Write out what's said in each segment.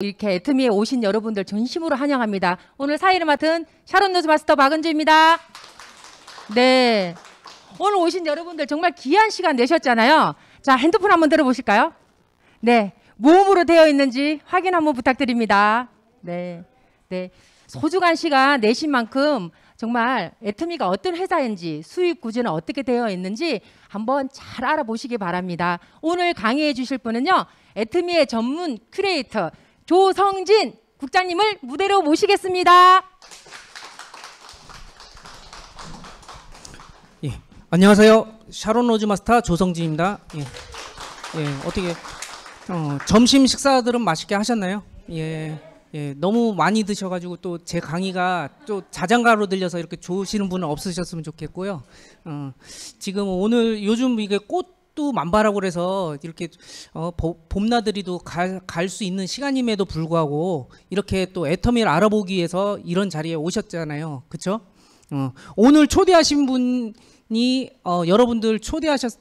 이렇게 애트미에 오신 여러분들 전심으로 환영합니다. 오늘 사회를 맡은 샤론 노즈 마스터 박은주입니다. 네. 오늘 오신 여러분들 정말 귀한 시간 내셨잖아요. 자, 핸드폰 한번 들어보실까요? 네. 모음으로 되어 있는지 확인 한번 부탁드립니다. 네. 네. 소중한 시간 내신 만큼 정말 애트미가 어떤 회사인지 수입 구조는 어떻게 되어 있는지 한번 잘 알아보시기 바랍니다. 오늘 강의해 주실 분은요. 애트미의 전문 큐레이터 조성진 국장님을 무대로 모시겠습니다. 예, 안녕하세요. 샤론 로즈 마스터 조성진입니다. 예, 예 어떻게 어, 점심 식사들은 맛있게 하셨나요? 예. 예, 너무 많이 드셔가지고 또 제 강의가 또 자장가로 들려서 이렇게 좋으시는 분은 없으셨으면 좋겠고요. 어, 지금 오늘 요즘 이게 꽃또 만발하고 그래서 이렇게 어, 봄나들이도 갈 수 있는 시간임에도 불구하고 이렇게 또 애터미를 알아보기 위해서 이런 자리에 오셨잖아요. 그렇죠? 어, 오늘 초대하신 분이 어, 여러분들 초대하셨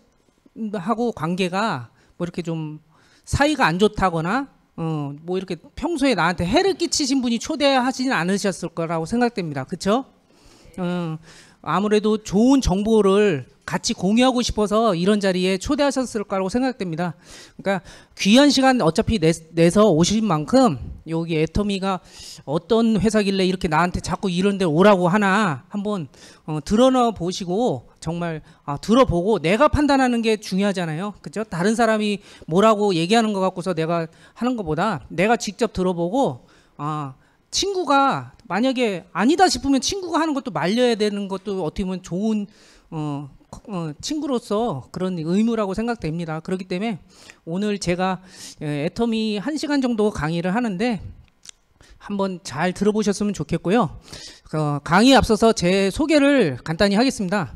하고 관계가 뭐 이렇게 좀 사이가 안 좋다거나 어, 뭐 이렇게 평소에 나한테 해를 끼치신 분이 초대하지는 않으셨을 거라고 생각됩니다. 그렇죠? 어, 아무래도 좋은 정보를 같이 공유하고 싶어서 이런 자리에 초대하셨을 거라고 생각됩니다. 그러니까 귀한 시간 어차피 내, 서 오신 만큼 여기 애터미가 어떤 회사길래 이렇게 나한테 자꾸 이런 데 오라고 하나 한번 어, 들어나 보시고 정말 아, 들어보고 내가 판단하는 게 중요하잖아요. 그죠? 다른 사람이 뭐라고 얘기하는 것 같고서 내가 하는 것보다 내가 직접 들어보고 아, 친구가 만약에 아니다 싶으면 친구가 하는 것도 말려야 되는 것도 어떻게 보면 좋은 어, 어, 친구로서 그런 의무라고 생각됩니다. 그렇기 때문에 오늘 제가 예, 애터미 한시간 정도 강의를 하는데 한번 잘 들어보셨으면 좋겠고요. 어, 강의 앞서서 제 소개를 간단히 하겠습니다.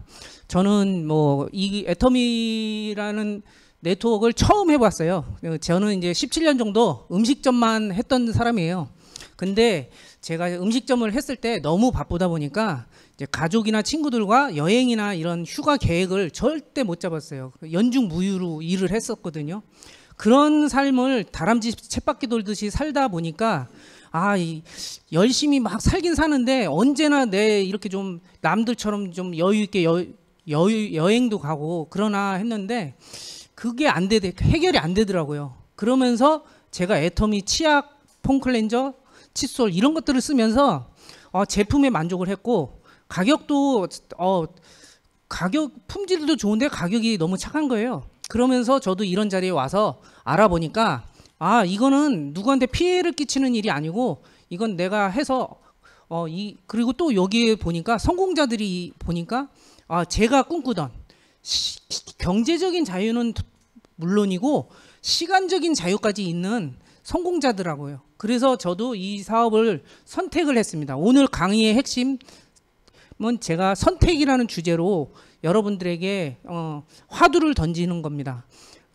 저는 뭐이 애터미라는 네트워크를 처음 해봤어요. 어, 저는 이제 17년 정도 음식점만 했던 사람이에요. 근데 제가 음식점을 했을 때 너무 바쁘다 보니까 이제 가족이나 친구들과 여행이나 이런 휴가 계획을 절대 못 잡았어요. 연중 무휴로 일을 했었거든요. 그런 삶을 다람쥐 쳇바퀴 돌듯이 살다 보니까 아, 이, 열심히 막 살긴 사는데 언제나 내 이렇게 좀 남들처럼 좀 여유 있게 여, 여유 여행도 가고 그러나 했는데 그게 안되 해결이 안 되더라고요. 그러면서 제가 애터미 치약 폼클렌저 칫솔 이런 것들을 쓰면서 어, 제품에 만족을 했고 가격도 어, 가격 품질도 좋은데 가격이 너무 착한 거예요. 그러면서 저도 이런 자리에 와서 알아보니까 아 이거는 누구한테 피해를 끼치는 일이 아니고 이건 내가 해서 어이 그리고 또 여기에 보니까 성공자들이 보니까 아 제가 꿈꾸던 시, 경제적인 자유는 물론이고 시간적인 자유까지 있는 성공자들하고요 그래서 저도 이 사업을 선택을 했습니다. 오늘 강의의 핵심은 제가 선택이라는 주제로 여러분들에게 어, 화두를 던지는 겁니다.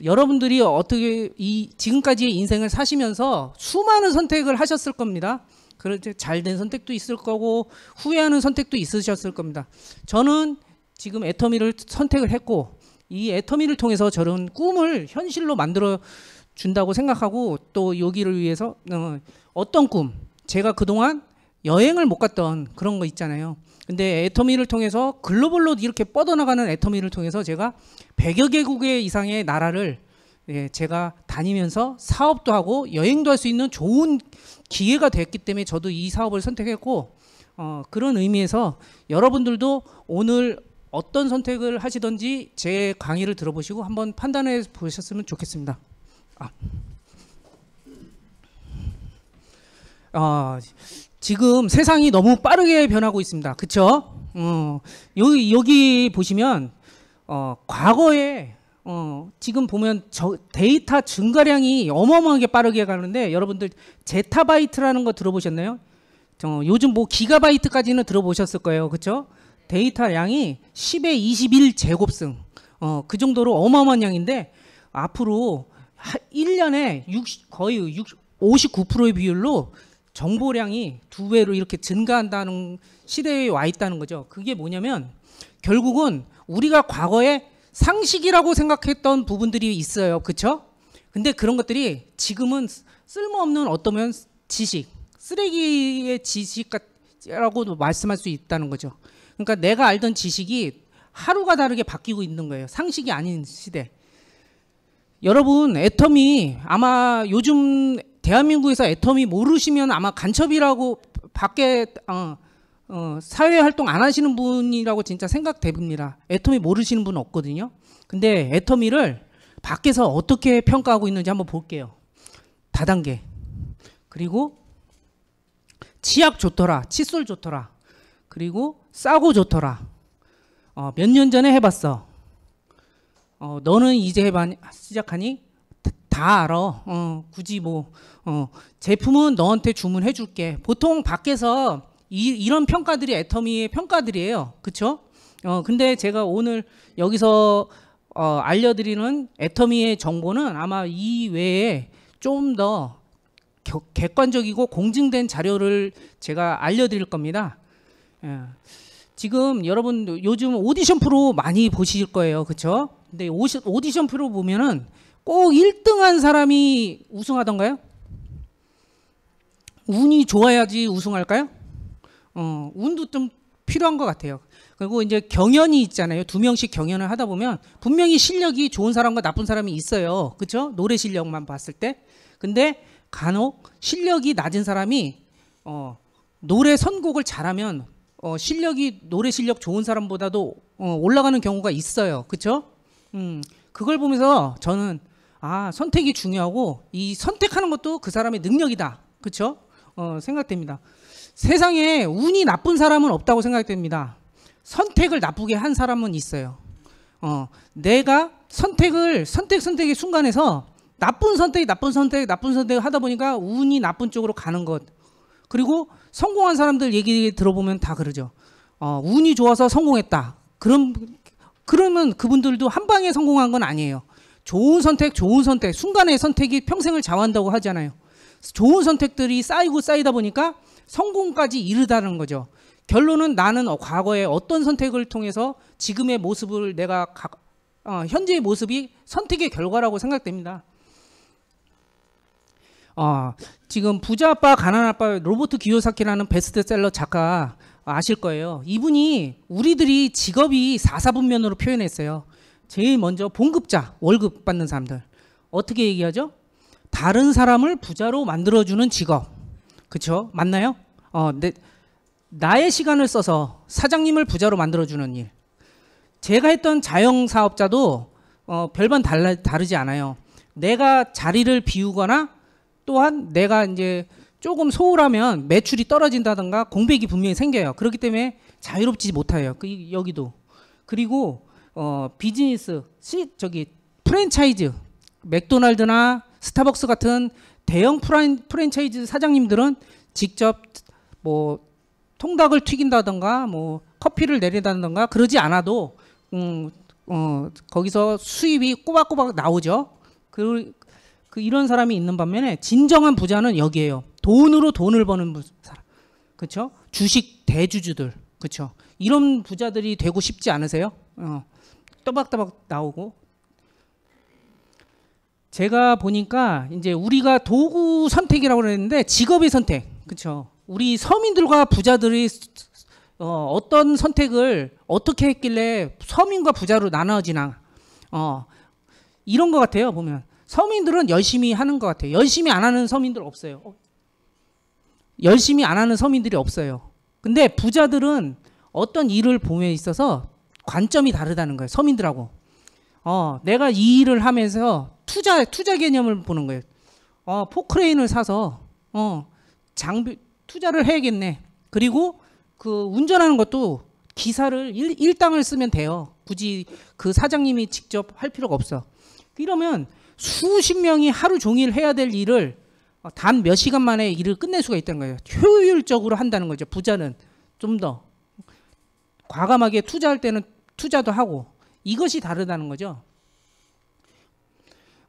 여러분들이 어떻게 이 지금까지의 인생을 사시면서 수많은 선택을 하셨을 겁니다. 그렇죠. 잘된 선택도 있을 거고 후회하는 선택도 있으셨을 겁니다. 저는 지금 애터미를 선택을 했고 이 애터미를 통해서 저런 꿈을 현실로 만들어 준다고 생각하고 또 여기를 위해서 어, 어떤 꿈 제가 그동안 여행을 못 갔던 그런 거 있잖아요. 근데 애터미를 통해서 글로벌로 이렇게 뻗어나가는 애터미를 통해서 제가 100여 개국의 이상의 나라를 예, 제가 다니면서 사업도 하고 여행도 할 수 있는 좋은 기회가 됐기 때문에 저도 이 사업을 선택했고 어, 그런 의미에서 여러분들도 오늘 어떤 선택을 하시던지 제 강의를 들어보시고 한번 판단해 보셨으면 좋겠습니다. 아. 아, 지금 세상이 너무 빠르게 변하고 있습니다. 그쵸? 어, 여기, 여기 보시면, 어, 과거에, 어, 지금 보면 데이터 증가량이 어마어마하게 빠르게 가는데, 여러분들 제타바이트라는 거 들어보셨나요? 어, 요즘 뭐 기가바이트까지는 들어보셨을 거예요. 그쵸? 데이터 양이 10의 21 제곱승. 어, 그 정도로 어마어마한 양인데, 앞으로 1년에 60, 거의 60, 59%의 비율로 정보량이 두 배로 이렇게 증가한다는 시대에 와 있다는 거죠. 그게 뭐냐면 결국은 우리가 과거에 상식이라고 생각했던 부분들이 있어요. 그렇죠? 근데 그런 것들이 지금은 쓸모없는 어떠면 지식, 쓰레기의 지식이라고도 말씀할 수 있다는 거죠. 그러니까 내가 알던 지식이 하루가 다르게 바뀌고 있는 거예요. 상식이 아닌 시대. 여러분 애텀이 아마 요즘 대한민국에서 애텀이 모르시면 아마 간첩이라고 밖에 어, 어, 사회 활동 안 하시는 분이라고 진짜 생각됩니다. 애터미 모르시는 분 없거든요. 근데 애터미를 밖에서 어떻게 평가하고 있는지 한번 볼게요. 다단계. 그리고 치약 좋더라. 칫솔 좋더라. 그리고 싸고 좋더라. 어, 몇 년 전에 해봤어. 어, 너는 이제 해봐, 시작하니 다 알아. 어, 굳이 뭐 어, 제품은 너한테 주문해 줄게. 보통 밖에서 이, 런 평가들이 애터미의 평가들이에요. 그렇죠? 어, 근데 제가 오늘 여기서 어, 알려드리는 애터미의 정보는 아마 이 외에 좀 더 객관적이고 공증된 자료를 제가 알려드릴 겁니다. 예. 지금 여러분 요즘 오디션 프로 많이 보실 거예요. 그렇죠? 근데 오디션 프로 보면은 꼭 1등한 사람이 우승하던가요? 운이 좋아야지 우승할까요? 어, 운도 좀 필요한 것 같아요. 그리고 이제 경연이 있잖아요. 두 명씩 경연을 하다 보면 분명히 실력이 좋은 사람과 나쁜 사람이 있어요. 그렇죠? 노래 실력만 봤을 때. 근데 간혹 실력이 낮은 사람이 어, 노래 선곡을 잘하면 어, 실력이 노래 실력 좋은 사람보다도 어, 올라가는 경우가 있어요. 그렇죠? 음, 그걸 보면서 저는 아 선택이 중요하고 이 선택하는 것도 그 사람의 능력이다. 그렇죠? 어, 생각됩니다. 세상에 운이 나쁜 사람은 없다고 생각됩니다. 선택을 나쁘게 한 사람은 있어요. 어, 내가 선택을 선택 선택의 순간에서 나쁜 선택, 나쁜 선택, 나쁜 선택을 하다 보니까 운이 나쁜 쪽으로 가는 것. 그리고 성공한 사람들 얘기 들어보면 다 그러죠. 어, 운이 좋아서 성공했다. 그럼 그러면 그분들도 한 방에 성공한 건 아니에요. 좋은 선택, 좋은 선택, 순간의 선택이 평생을 좌우한다고 하잖아요. 좋은 선택들이 쌓이고 쌓이다 보니까 성공까지 이르다는 거죠. 결론은 나는 과거에 어떤 선택을 통해서 지금의 모습을 내가 가, 어, 현재의 모습이 선택의 결과라고 생각됩니다. 어, 지금 부자 아빠, 가난 아빠, 로버트 기요사키라는 베스트셀러 작가 아실 거예요. 이분이 우리들이 직업이 사사분면으로 표현했어요. 제일 먼저 봉급자, 월급 받는 사람들. 어떻게 얘기하죠? 다른 사람을 부자로 만들어주는 직업. 그쵸? 맞나요? 어, 내, 네. 나의 시간을 써서 사장님을 부자로 만들어주는 일. 제가 했던 자영사업자도 어, 별반 달라, 다르지 않아요. 내가 자리를 비우거나 또한 내가 이제 조금 소홀하면 매출이 떨어진다든가 공백이 분명히 생겨요. 그렇기 때문에 자유롭지 못해요. 그, 여기도. 그리고 어, 비즈니스, 시, 저기 프랜차이즈, 맥도날드나 스타벅스 같은 대형 프라 프랜차이즈 사장님들은 직접 뭐 통닭을 튀긴다든가 뭐 커피를 내린다든가 그러지 않아도 음, 어, 거기서 수입이 꼬박꼬박 나오죠. 그, 그 이런 사람이 있는 반면에 진정한 부자는 여기에요. 돈으로 돈을 버는 사람. 그렇죠? 주식 대주주들. 그렇죠? 이런 부자들이 되고 싶지 않으세요? 어. 또박또박 나오고 제가 보니까 이제 우리가 도구 선택이라고 그랬는데 직업의 선택. 그렇죠? 우리 서민들과 부자들이 어, 어떤 선택을 어떻게 했길래 서민과 부자로 나눠지나 어, 이런 것 같아요 보면 서민들은 열심히 하는 것 같아요. 열심히 안 하는 서민들 없어요. 열심히 안 하는 서민들이 없어요. 근데 부자들은 어떤 일을 보에 있어서 관점이 다르다는 거예요. 서민들하고. 어, 내가 이 일을 하면서 투자, 투자 개념을 보는 거예요. 어, 포크레인을 사서, 어, 장비, 투자를 해야겠네. 그리고 그 운전하는 것도 기사를 일, 일당을 쓰면 돼요. 굳이 그 사장님이 직접 할 필요가 없어. 이러면 수십 명이 하루 종일 해야 될 일을 단 몇 시간 만에 일을 끝낼 수가 있다는 거예요. 효율적으로 한다는 거죠. 부자는 좀 더 과감하게 투자할 때는 투자도 하고 이것이 다르다는 거죠.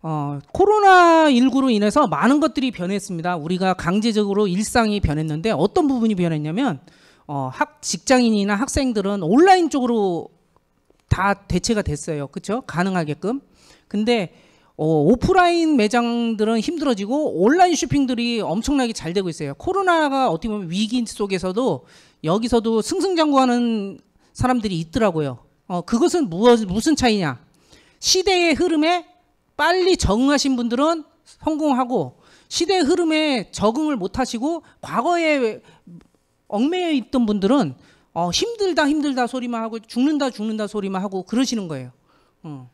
어, 코로나19로 인해서 많은 것들이 변했습니다. 우리가 강제적으로 일상이 변했는데 어떤 부분이 변했냐면 어, 학, 직장인이나 학생들은 온라인 쪽으로 다 대체가 됐어요. 그렇죠? 가능하게끔. 근데 어, 오프라인 매장들은 힘들어지고 온라인 쇼핑들이 엄청나게 잘 되고 있어요. 코로나가 어떻게 보면 위기 속에서도 여기서도 승승장구하는 사람들이 있더라고요. 어, 그것은 무엇, 무슨 차이냐? 시대의 흐름에 빨리 적응하신 분들은 성공하고 시대의 흐름에 적응을 못하시고 과거에 얽매여 있던 분들은 어, 힘들다 힘들다 소리만 하고 죽는다 죽는다 소리만 하고 그러시는 거예요. 어.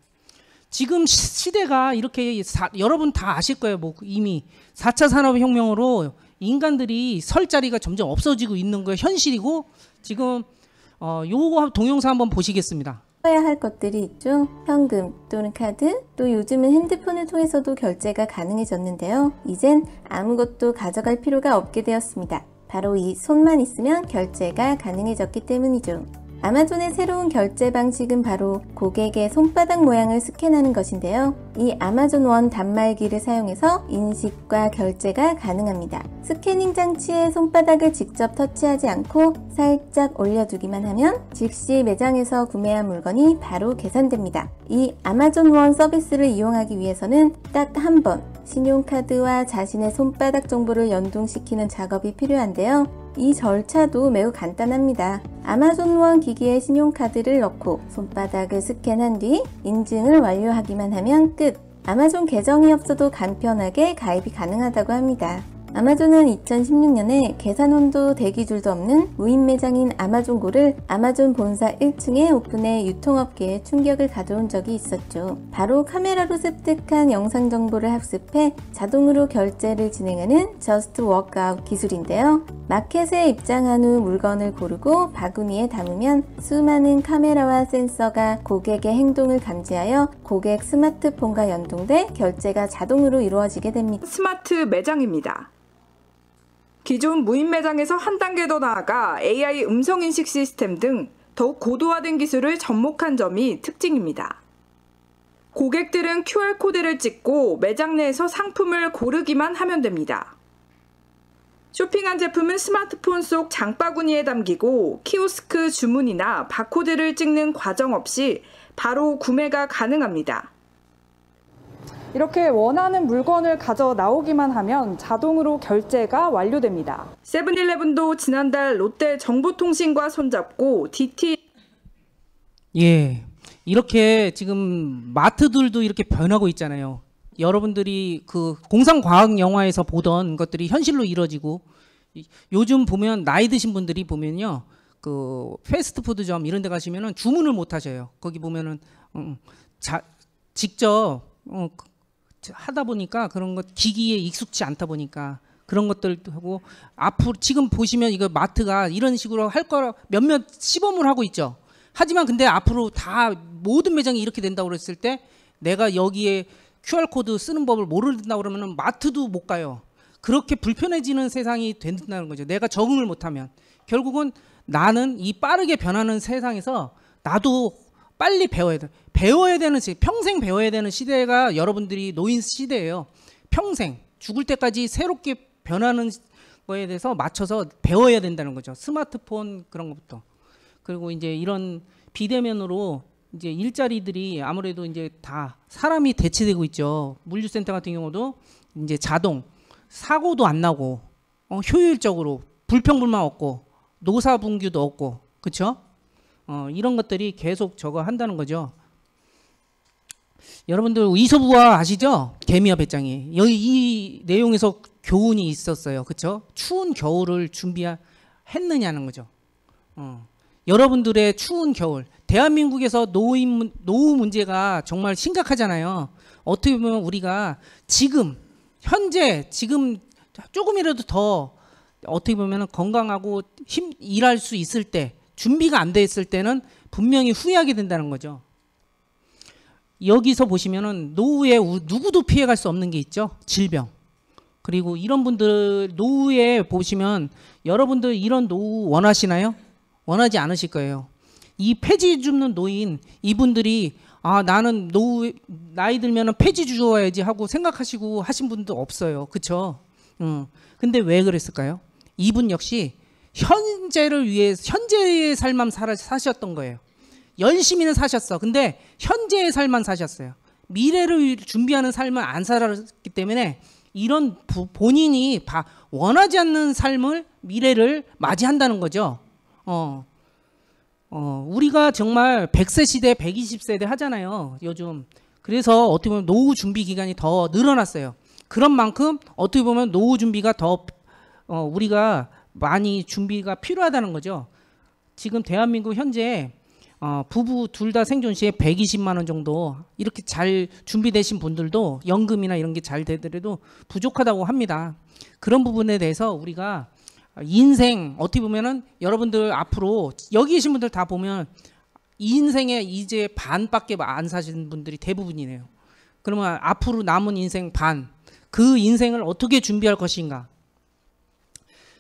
지금 시대가 이렇게 사, 여러분 다 아실 거예요. 뭐 이미 4차 산업혁명으로 인간들이 설 자리가 점점 없어지고 있는 거예요. 현실이고 지금 어, 요거 동영상 한번 보시겠습니다. 써야할 것들이 있죠. 현금 또는 카드, 또 요즘은 핸드폰을 통해서도 결제가 가능해졌는데요. 이젠 아무것도 가져갈 필요가 없게 되었습니다. 바로 이 손만 있으면 결제가 가능해졌기 때문이죠. 아마존의 새로운 결제 방식은 바로 고객의 손바닥 모양을 스캔하는 것인데요. 이 아마존 원 단말기를 사용해서 인식과 결제가 가능합니다. 스캐닝 장치에 손바닥을 직접 터치하지 않고 살짝 올려두기만 하면 즉시 매장에서 구매한 물건이 바로 계산됩니다. 이 아마존 원 서비스를 이용하기 위해서는 딱한번 신용카드와 자신의 손바닥 정보를 연동시키는 작업이 필요한데요. 이 절차도 매우 간단합니다. 아마존원 기기에 신용카드를 넣고 손바닥을 스캔한 뒤 인증을 완료하기만 하면 끝! 아마존 계정이 없어도 간편하게 가입이 가능하다고 합니다. 아마존은 2016년에 계산원도 대기줄도 없는 무인 매장인 아마존고를 아마존 본사 1층에 오픈해 유통업계에 충격을 가져온 적이 있었죠. 바로 카메라로 습득한 영상 정보를 학습해 자동으로 결제를 진행하는 저스트 워크아웃 기술인데요. 마켓에 입장한 후 물건을 고르고 바구니에 담으면 수많은 카메라와 센서가 고객의 행동을 감지하여 고객 스마트폰과 연동돼 결제가 자동으로 이루어지게 됩니다. 스마트 매장입니다. 기존 무인 매장에서 한 단계 더 나아가 AI 음성 인식 시스템 등 더욱 고도화된 기술을 접목한 점이 특징입니다. 고객들은 QR코드를 찍고 매장 내에서 상품을 고르기만 하면 됩니다. 쇼핑한 제품은 스마트폰 속 장바구니에 담기고 키오스크 주문이나 바코드를 찍는 과정 없이 바로 구매가 가능합니다. 이렇게 원하는 물건을 가져 나오기만 하면 자동으로 결제가 완료됩니다. 세븐일레븐도 지난달 롯데 정보통신과 손잡고 DT 예. 이렇게 지금 마트들도 이렇게 변하고 있잖아요. 여러분들이 그 공상과학 영화에서 보던 것들이 현실로 이뤄지고 요즘 보면 나이 드신 분들이 보면요. 그 패스트푸드점 이런 데 가시면은 주문을 못 하셔요. 거기 보면은 음, 자, 직접 어, 그 하다 보니까 그런 것 기기에 익숙치 않다 보니까 그런 것들도 하고 앞으로 지금 보시면 이거 마트가 이런 식으로 할 거라 몇몇 시범을 하고 있죠. 하지만 근데 앞으로 다 모든 매장이 이렇게 된다고 그랬을 때 내가 여기에 QR코드 쓰는 법을 모르는다 그러면 마트도 못 가요. 그렇게 불편해지는 세상이 된다는 거죠. 내가 적응을 못하면. 결국은 나는 이 빠르게 변하는 세상에서 나도 빨리 배워야 돼. 배워야 되는 시 평생 배워야 되는 시대가 여러분들이 노인 시대예요. 평생 죽을 때까지 새롭게 변하는 거에 대해서 맞춰서 배워야 된다는 거죠. 스마트폰 그런 것부터. 그리고 이제 이런 비대면으로 이제 일자리들이 아무래도 이제 다 사람이 대체되고 있죠. 물류센터 같은 경우도 이제 자동 사고도 안 나고 어, 효율적으로 불평불만 없고 노사분규도 없고 그렇죠? 어, 이런 것들이 계속 저거 한다는 거죠. 여러분들 이소부와 아시죠? 개미와 배짱이 여기 이 내용에서 교훈이 있었어요. 그렇죠? 추운 겨울을 준비했느냐는 거죠. 어. 여러분들의 추운 겨울 대한민국에서 노인 노후 문제가 정말 심각하잖아요. 어떻게 보면 우리가 지금 현재 지금 조금이라도 더 어떻게 보면 건강하고 힘 일할 수 있을 때 준비가 안 돼 있을 때는 분명히 후회하게 된다는 거죠. 여기서 보시면은 노후에 누구도 피해갈 수 없는 게 있죠. 질병. 그리고 이런 분들 노후에 보시면 여러분들 이런 노후 원하시나요? 원하지 않으실 거예요. 이 폐지 줍는 노인 이분들이 아 나는 노후 나이 들면 폐지 주워야지 하고 생각하시고 하신 분도 없어요. 그쵸? 응. 근데 왜 그랬을까요? 이분 역시 현재를 위해 현재의 삶만 사셨던 거예요. 열심히는 사셨어. 근데 현재의 삶만 사셨어요. 미래를 준비하는 삶을안 살았기 때문에 이런 부, 본인이 바, 원하지 않는 삶을 미래를 맞이한다는 거죠. 어. 어, 우리가 정말 100세 시대, 120세대 하잖아요. 요즘. 그래서 어떻게 보면 노후 준비 기간이 더 늘어났어요. 그런 만큼 어떻게 보면 노후 준비가 더 어, 우리가 많이 준비가 필요하다는 거죠. 지금 대한민국 현재 어, 부부 둘 다 생존 시에 120만 원 정도 이렇게 잘 준비되신 분들도 연금이나 이런 게 잘 되더라도 부족하다고 합니다. 그런 부분에 대해서 우리가 인생 어떻게 보면은 여러분들 앞으로 여기 계신 분들 다 보면 인생에 이제 반밖에 안사시는 분들이 대부분이네요. 그러면 앞으로 남은 인생 반, 그 인생을 어떻게 준비할 것인가?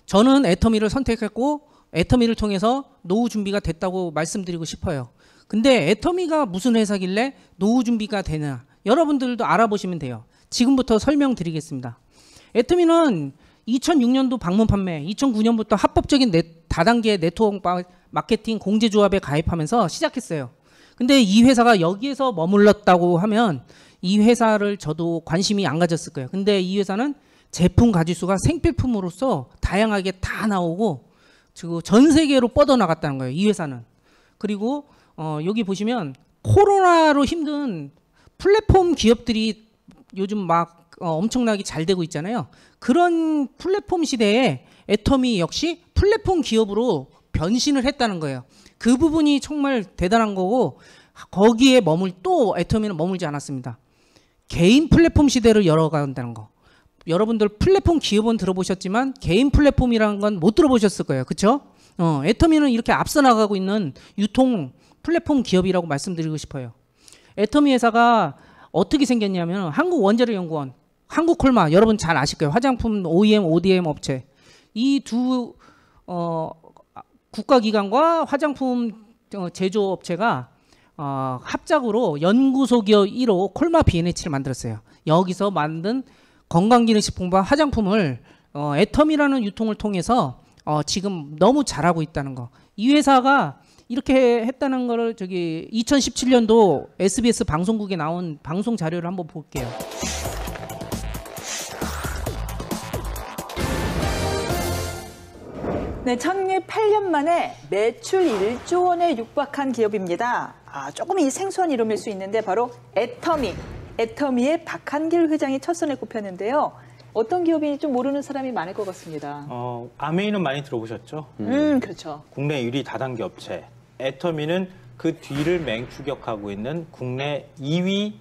저는 애터미를 선택했고 애터미를 통해서 노후 준비가 됐다고 말씀드리고 싶어요. 근데 애터미가 무슨 회사길래 노후 준비가 되냐 여러분들도 알아보시면 돼요. 지금부터 설명드리겠습니다. 애터미는 2006년도 방문 판매, 2009년부터 합법적인 네, 다단계 네트워크 마케팅 공제조합에 가입하면서 시작했어요. 근데 이 회사가 여기에서 머물렀다고 하면 이 회사를 저도 관심이 안 가졌을 거예요. 근데 이 회사는 제품 가지수가 생필품으로서 다양하게 다 나오고 지금 전 세계로 뻗어나갔다는 거예요. 이 회사는. 그리고 어, 여기 보시면 코로나로 힘든 플랫폼 기업들이 요즘 막 어, 엄청나게 잘 되고 있잖아요. 그런 플랫폼 시대에 애터미 역시 플랫폼 기업으로 변신을 했다는 거예요. 그 부분이 정말 대단한 거고 거기에 머물 또 애터미는 머물지 않았습니다. 개인 플랫폼 시대를 열어간다는 거. 여러분들 플랫폼 기업은 들어보셨지만 개인 플랫폼이라는 건 못 들어보셨을 거예요. 그렇죠? 어, 애터미는 이렇게 앞서 나가고 있는 유통 플랫폼 기업이라고 말씀드리고 싶어요. 애터미 회사가 어떻게 생겼냐면 한국 원자력 연구원, 한국 콜마 여러분 잘 아실 거예요. 화장품 OEM, ODM 업체 이두 어, 국가기관과 화장품 어, 제조업체가 어, 합작으로 연구소 기업 1호 콜마 BNH를 만들었어요. 여기서 만든 건강기능식품과 화장품을 어, 애텀이라는 유통을 통해서 어, 지금 너무 잘하고 있다는 거. 이 회사가 이렇게 했다는 거를 저기 2017년도 SBS 방송국에 나온 방송 자료를 한번 볼게요. 네, 창립 8년 만에 매출 1조 원에 육박한 기업입니다. 아, 조금 이 생소한 이름일 수 있는데 바로 애터미 애터미의 박한길 회장이 첫선에 꼽혔는데요. 어떤 기업인지 좀 모르는 사람이 많을 것 같습니다. 어, 아메이는 많이 들어보셨죠? 음, 음, 그렇죠. 국내 유리 다단계 업체. 애터미는 그 뒤를 맹추격하고 있는 국내 2위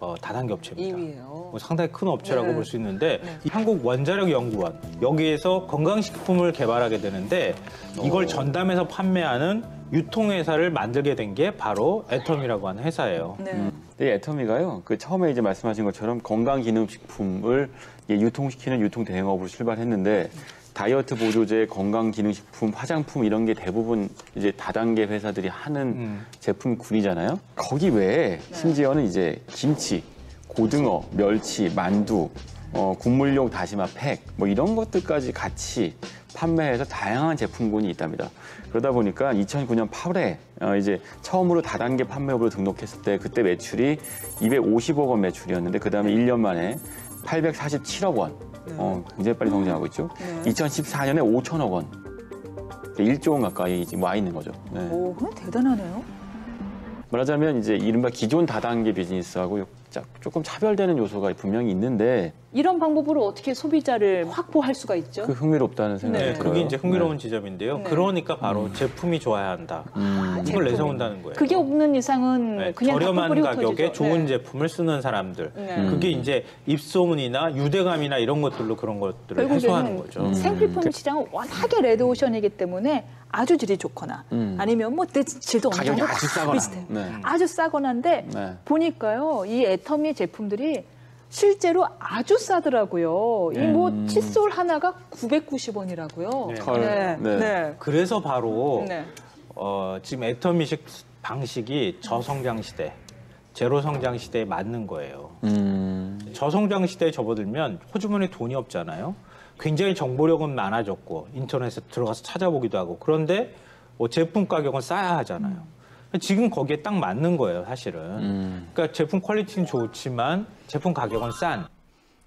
어, 다단계 업체입니다. 2위요. 뭐 상당히 큰 업체라고 네. 볼수 있는데 네. 한국 원자력 연구원 여기에서 건강식품을 개발하게 되는데 이걸 오. 전담해서 판매하는 유통회사를 만들게 된 게 바로 애텀이라고 하는 회사예요. 네. 음. 네, 애터미가요. 그 처음에 이제 말씀하신 것처럼 건강기능식품을 유통시키는 유통대행업으로 출발했는데 다이어트 보조제, 건강기능식품, 화장품 이런 게 대부분 이제 다단계 회사들이 하는 음. 제품군이잖아요. 거기 외에 네. 심지어는 이제 김치, 고등어, 멸치, 만두, 어, 국물용 다시마 팩, 뭐 이런 것들까지 같이 판매해서 다양한 제품군이 있답니다. 그러다 보니까 2009년 8월에 어, 이제 처음으로 다단계 판매업으로 등록했을 때 그때 매출이 250억 원 매출이었는데 그 다음에 1년 만에 847억 원, 네. 어, 굉장히 빨리 성장하고 있죠. 2014년에 5천억 원, 1조 원 가까이 지금 와 있는 거죠. 네. 오, 그건 대단하네요. 말하자면 이제 이른바 기존 다단계 비즈니스하고 조금 차별되는 요소가 분명히 있는데 이런 방법으로 어떻게 소비자를 확보할 수가 있죠? 그 흥미롭다는 네, 생각이 네. 들어요. 그게 이제 흥미로운 네. 지점인데요. 네. 그러니까 바로 음. 제품이 좋아야 한다. 음. 이걸 내세운다는 거예요. 그게 없는 이상은 네, 그냥 저렴한 가격에 네. 좋은 제품을 쓰는 사람들. 음. 그게 이제 입소문이나 유대감이나 이런 것들로 그런 것들을 해소하는 거죠. 음. 생필품 음. 시장은 워낙에 레드오션이기 때문에 아주 질이 좋거나 음. 아니면 뭐 질도 어느 정도 비슷해요. 아주 싸거나인데 보니까요. 이 애터미 제품들이 실제로 아주 싸더라고요. 네. 이뭐 음. 칫솔 하나가 990원이라고요. 네. 네. 네. 그래서 바로 네. 어, 지금 애터미식 방식이 저성장 시대, 제로 성장 시대에 맞는 거예요. 음. 저성장 시대에 접어들면 호주머니에 돈이 없잖아요. 굉장히 정보력은 많아졌고 인터넷에 들어가서 찾아보기도 하고 그런데 뭐 제품 가격은 싸야 하잖아요. 지금 거기에 딱 맞는 거예요, 사실은. 음. 그러니까 제품 퀄리티는 좋지만 제품 가격은 싼.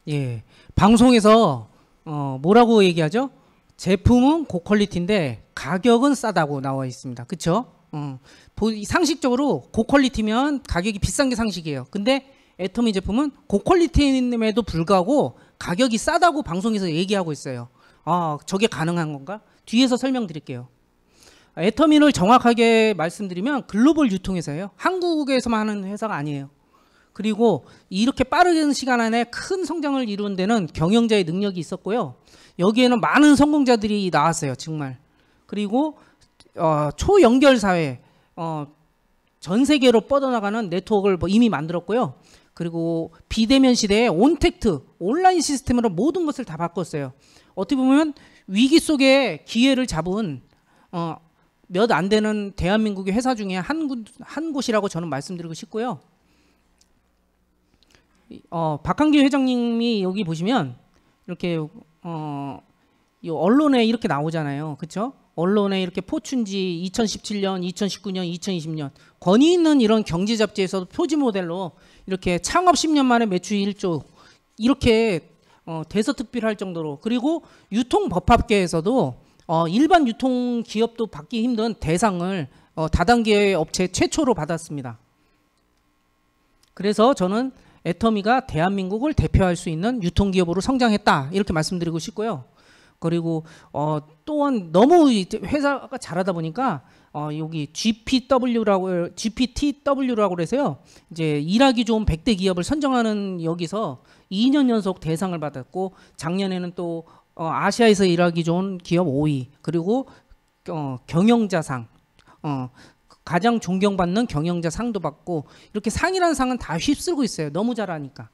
예. 방송에서 어, 뭐라고 얘기하죠? 제품은 고퀄리티인데 가격은 싸다고 나와 있습니다. 그렇죠? 어, 상식적으로 고퀄리티면 가격이 비싼 게 상식이에요. 근데 애터미 제품은 고퀄리티임에도 불구하고 가격이 싸다고 방송에서 얘기하고 있어요. 아, 저게 가능한 건가? 뒤에서 설명드릴게요. 에터민을 정확하게 말씀드리면 글로벌 유통회사예요. 한국에서만 하는 회사가 아니에요. 그리고 이렇게 빠른 시간 안에 큰 성장을 이룬 데는 경영자의 능력이 있었고요. 여기에는 많은 성공자들이 나왔어요. 정말. 그리고 어, 초연결 사회, 어, 전 세계로 뻗어나가는 네트워크를 뭐 이미 만들었고요. 그리고 비대면 시대에 온택트, 온라인 시스템으로 모든 것을 다 바꿨어요. 어떻게 보면 위기 속에 기회를 잡은 어, 몇안 되는 대한민국의 회사 중에 한, 한 곳이라고 저는 말씀드리고 싶고요. 어, 박한기 회장님이 여기 보시면 이렇게 어, 언론에 이렇게 나오잖아요. 그렇죠? 언론에 이렇게 포춘지 2017년, 2019년, 2020년 권위 있는 이런 경제 잡지에서도 표지 모델로 이렇게 창업 10년 만에 매출 1조 이렇게 어, 대서특필할 정도로 그리고 유통법학계에서도 어, 일반 유통 기업도 받기 힘든 대상을 어, 다단계 업체 최초로 받았습니다. 그래서 저는 애터미가 대한민국을 대표할 수 있는 유통기업으로 성장했다 이렇게 말씀드리고 싶고요. 그리고 어, 또한 너무 회사가 잘하다 보니까 어, 여기 GPW라고 GPTW라고 그서요 이제 일하기 좋은 100대 기업을 선정하는 여기서 2년 연속 대상을 받았고 작년에는 또 어, 아시아에서 일하기 좋은 기업 5위 그리고 어, 경영자상 어, 가장 존경받는 경영자 상도 받고 이렇게 상이라는 상은 다 휩쓸고 있어요. 너무 잘하니까.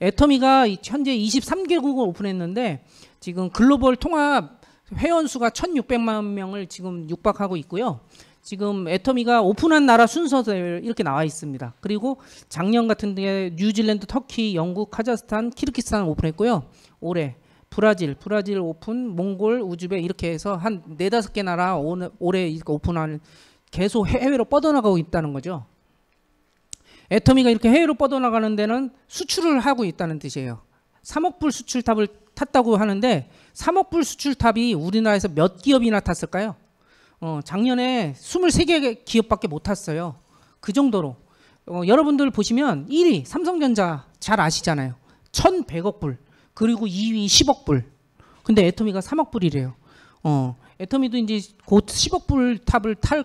애터미가 현재 23개국을 오픈했는데 지금 글로벌 통합 회원 수가 1,600만 명을 지금 육박하고 있고요. 지금 애터미가 오픈한 나라 순서들 이렇게 나와 있습니다. 그리고 작년 같은 데 뉴질랜드, 터키, 영국, 카자흐스탄, 키르키스탄 오픈했고요. 올해 브라질, 브라질 오픈, 몽골, 우즈벡 이렇게 해서 한 네다섯 개 나라 오늘, 올해 오픈을 계속 해외로 뻗어나가고 있다는 거죠. 애터미가 이렇게 해외로 뻗어나가는 데는 수출을 하고 있다는 뜻이에요. 3억 불 수출탑을 탔다고 하는데 3억 불 수출탑이 우리나라에서 몇 기업이나 탔을까요? 어, 작년에 23개 기업밖에 못 탔어요. 그 정도로. 어, 여러분들 보시면 1위 삼성전자 잘 아시잖아요. 1100억 불. 그리고 2위 10억 불. 근데 애터미가 3억 불이래요. 어, 애터미도 이제 곧 10억 불 탑을 탈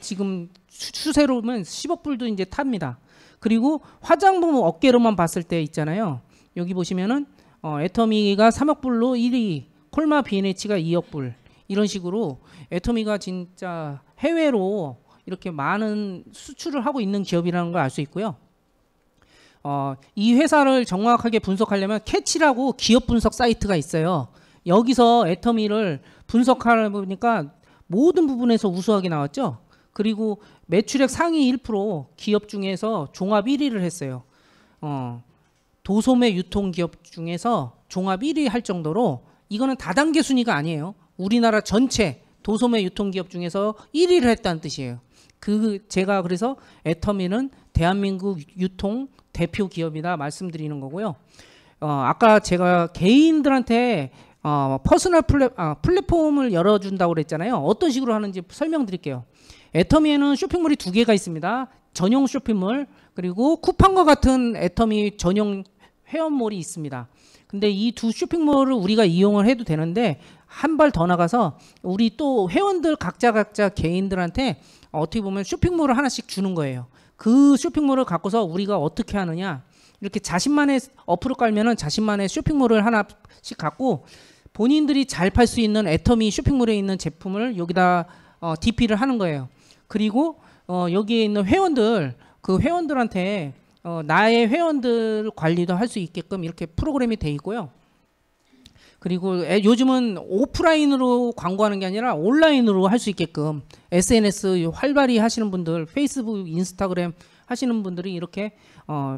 지금 추세로면 10억 불도 이제 탑니다. 그리고 화장품 어깨로만 봤을 때 있잖아요. 여기 보시면은 어, 애터미가 3억 불로 1위, 콜마 비네치가 2억 불 이런 식으로 애터미가 진짜 해외로 이렇게 많은 수출을 하고 있는 기업이라는 걸 알 수 있고요. 어, 이 회사를 정확하게 분석하려면 캐치라고 기업 분석 사이트가 있어요. 여기서 애터미를 분석하다 보니까 모든 부분에서 우수하게 나왔죠. 그리고 매출액 상위 1% 기업 중에서 종합 1위를 했어요. 어, 도소매 유통기업 중에서 종합 1위 할 정도로 이거는 다단계 순위가 아니에요. 우리나라 전체 도소매 유통기업 중에서 1위를 했다는 뜻이에요. 그 제가 그래서 애터미는 대한민국 유통 대표 기업이다 말씀드리는 거고요. 어, 아까 제가 개인들한테 어, 퍼스널 플랫, 아, 플랫폼을 열어준다고 그랬잖아요. 어떤 식으로 하는지 설명드릴게요. 애터미에는 쇼핑몰이 두 개가 있습니다. 전용 쇼핑몰 그리고 쿠팡과 같은 애터미 전용 회원몰이 있습니다. 근데 이 두 쇼핑몰을 우리가 이용을 해도 되는데 한 발 더 나가서 우리 또 회원들 각자 각자 개인들한테 어떻게 보면 쇼핑몰을 하나씩 주는 거예요. 그 쇼핑몰을 갖고서 우리가 어떻게 하느냐 이렇게 자신만의 어플을 깔면은 자신만의 쇼핑몰을 하나씩 갖고 본인들이 잘 팔 수 있는 애터미 쇼핑몰에 있는 제품을 여기다 어, DP를 하는 거예요. 그리고 어, 여기에 있는 회원들 그 회원들한테 어, 나의 회원들 관리도 할 수 있게끔 이렇게 프로그램이 돼 있고요. 그리고 요즘은 오프라인으로 광고하는 게 아니라 온라인으로 할 수 있게끔 SNS 활발히 하시는 분들 페이스북 인스타그램 하시는 분들이 이렇게 어,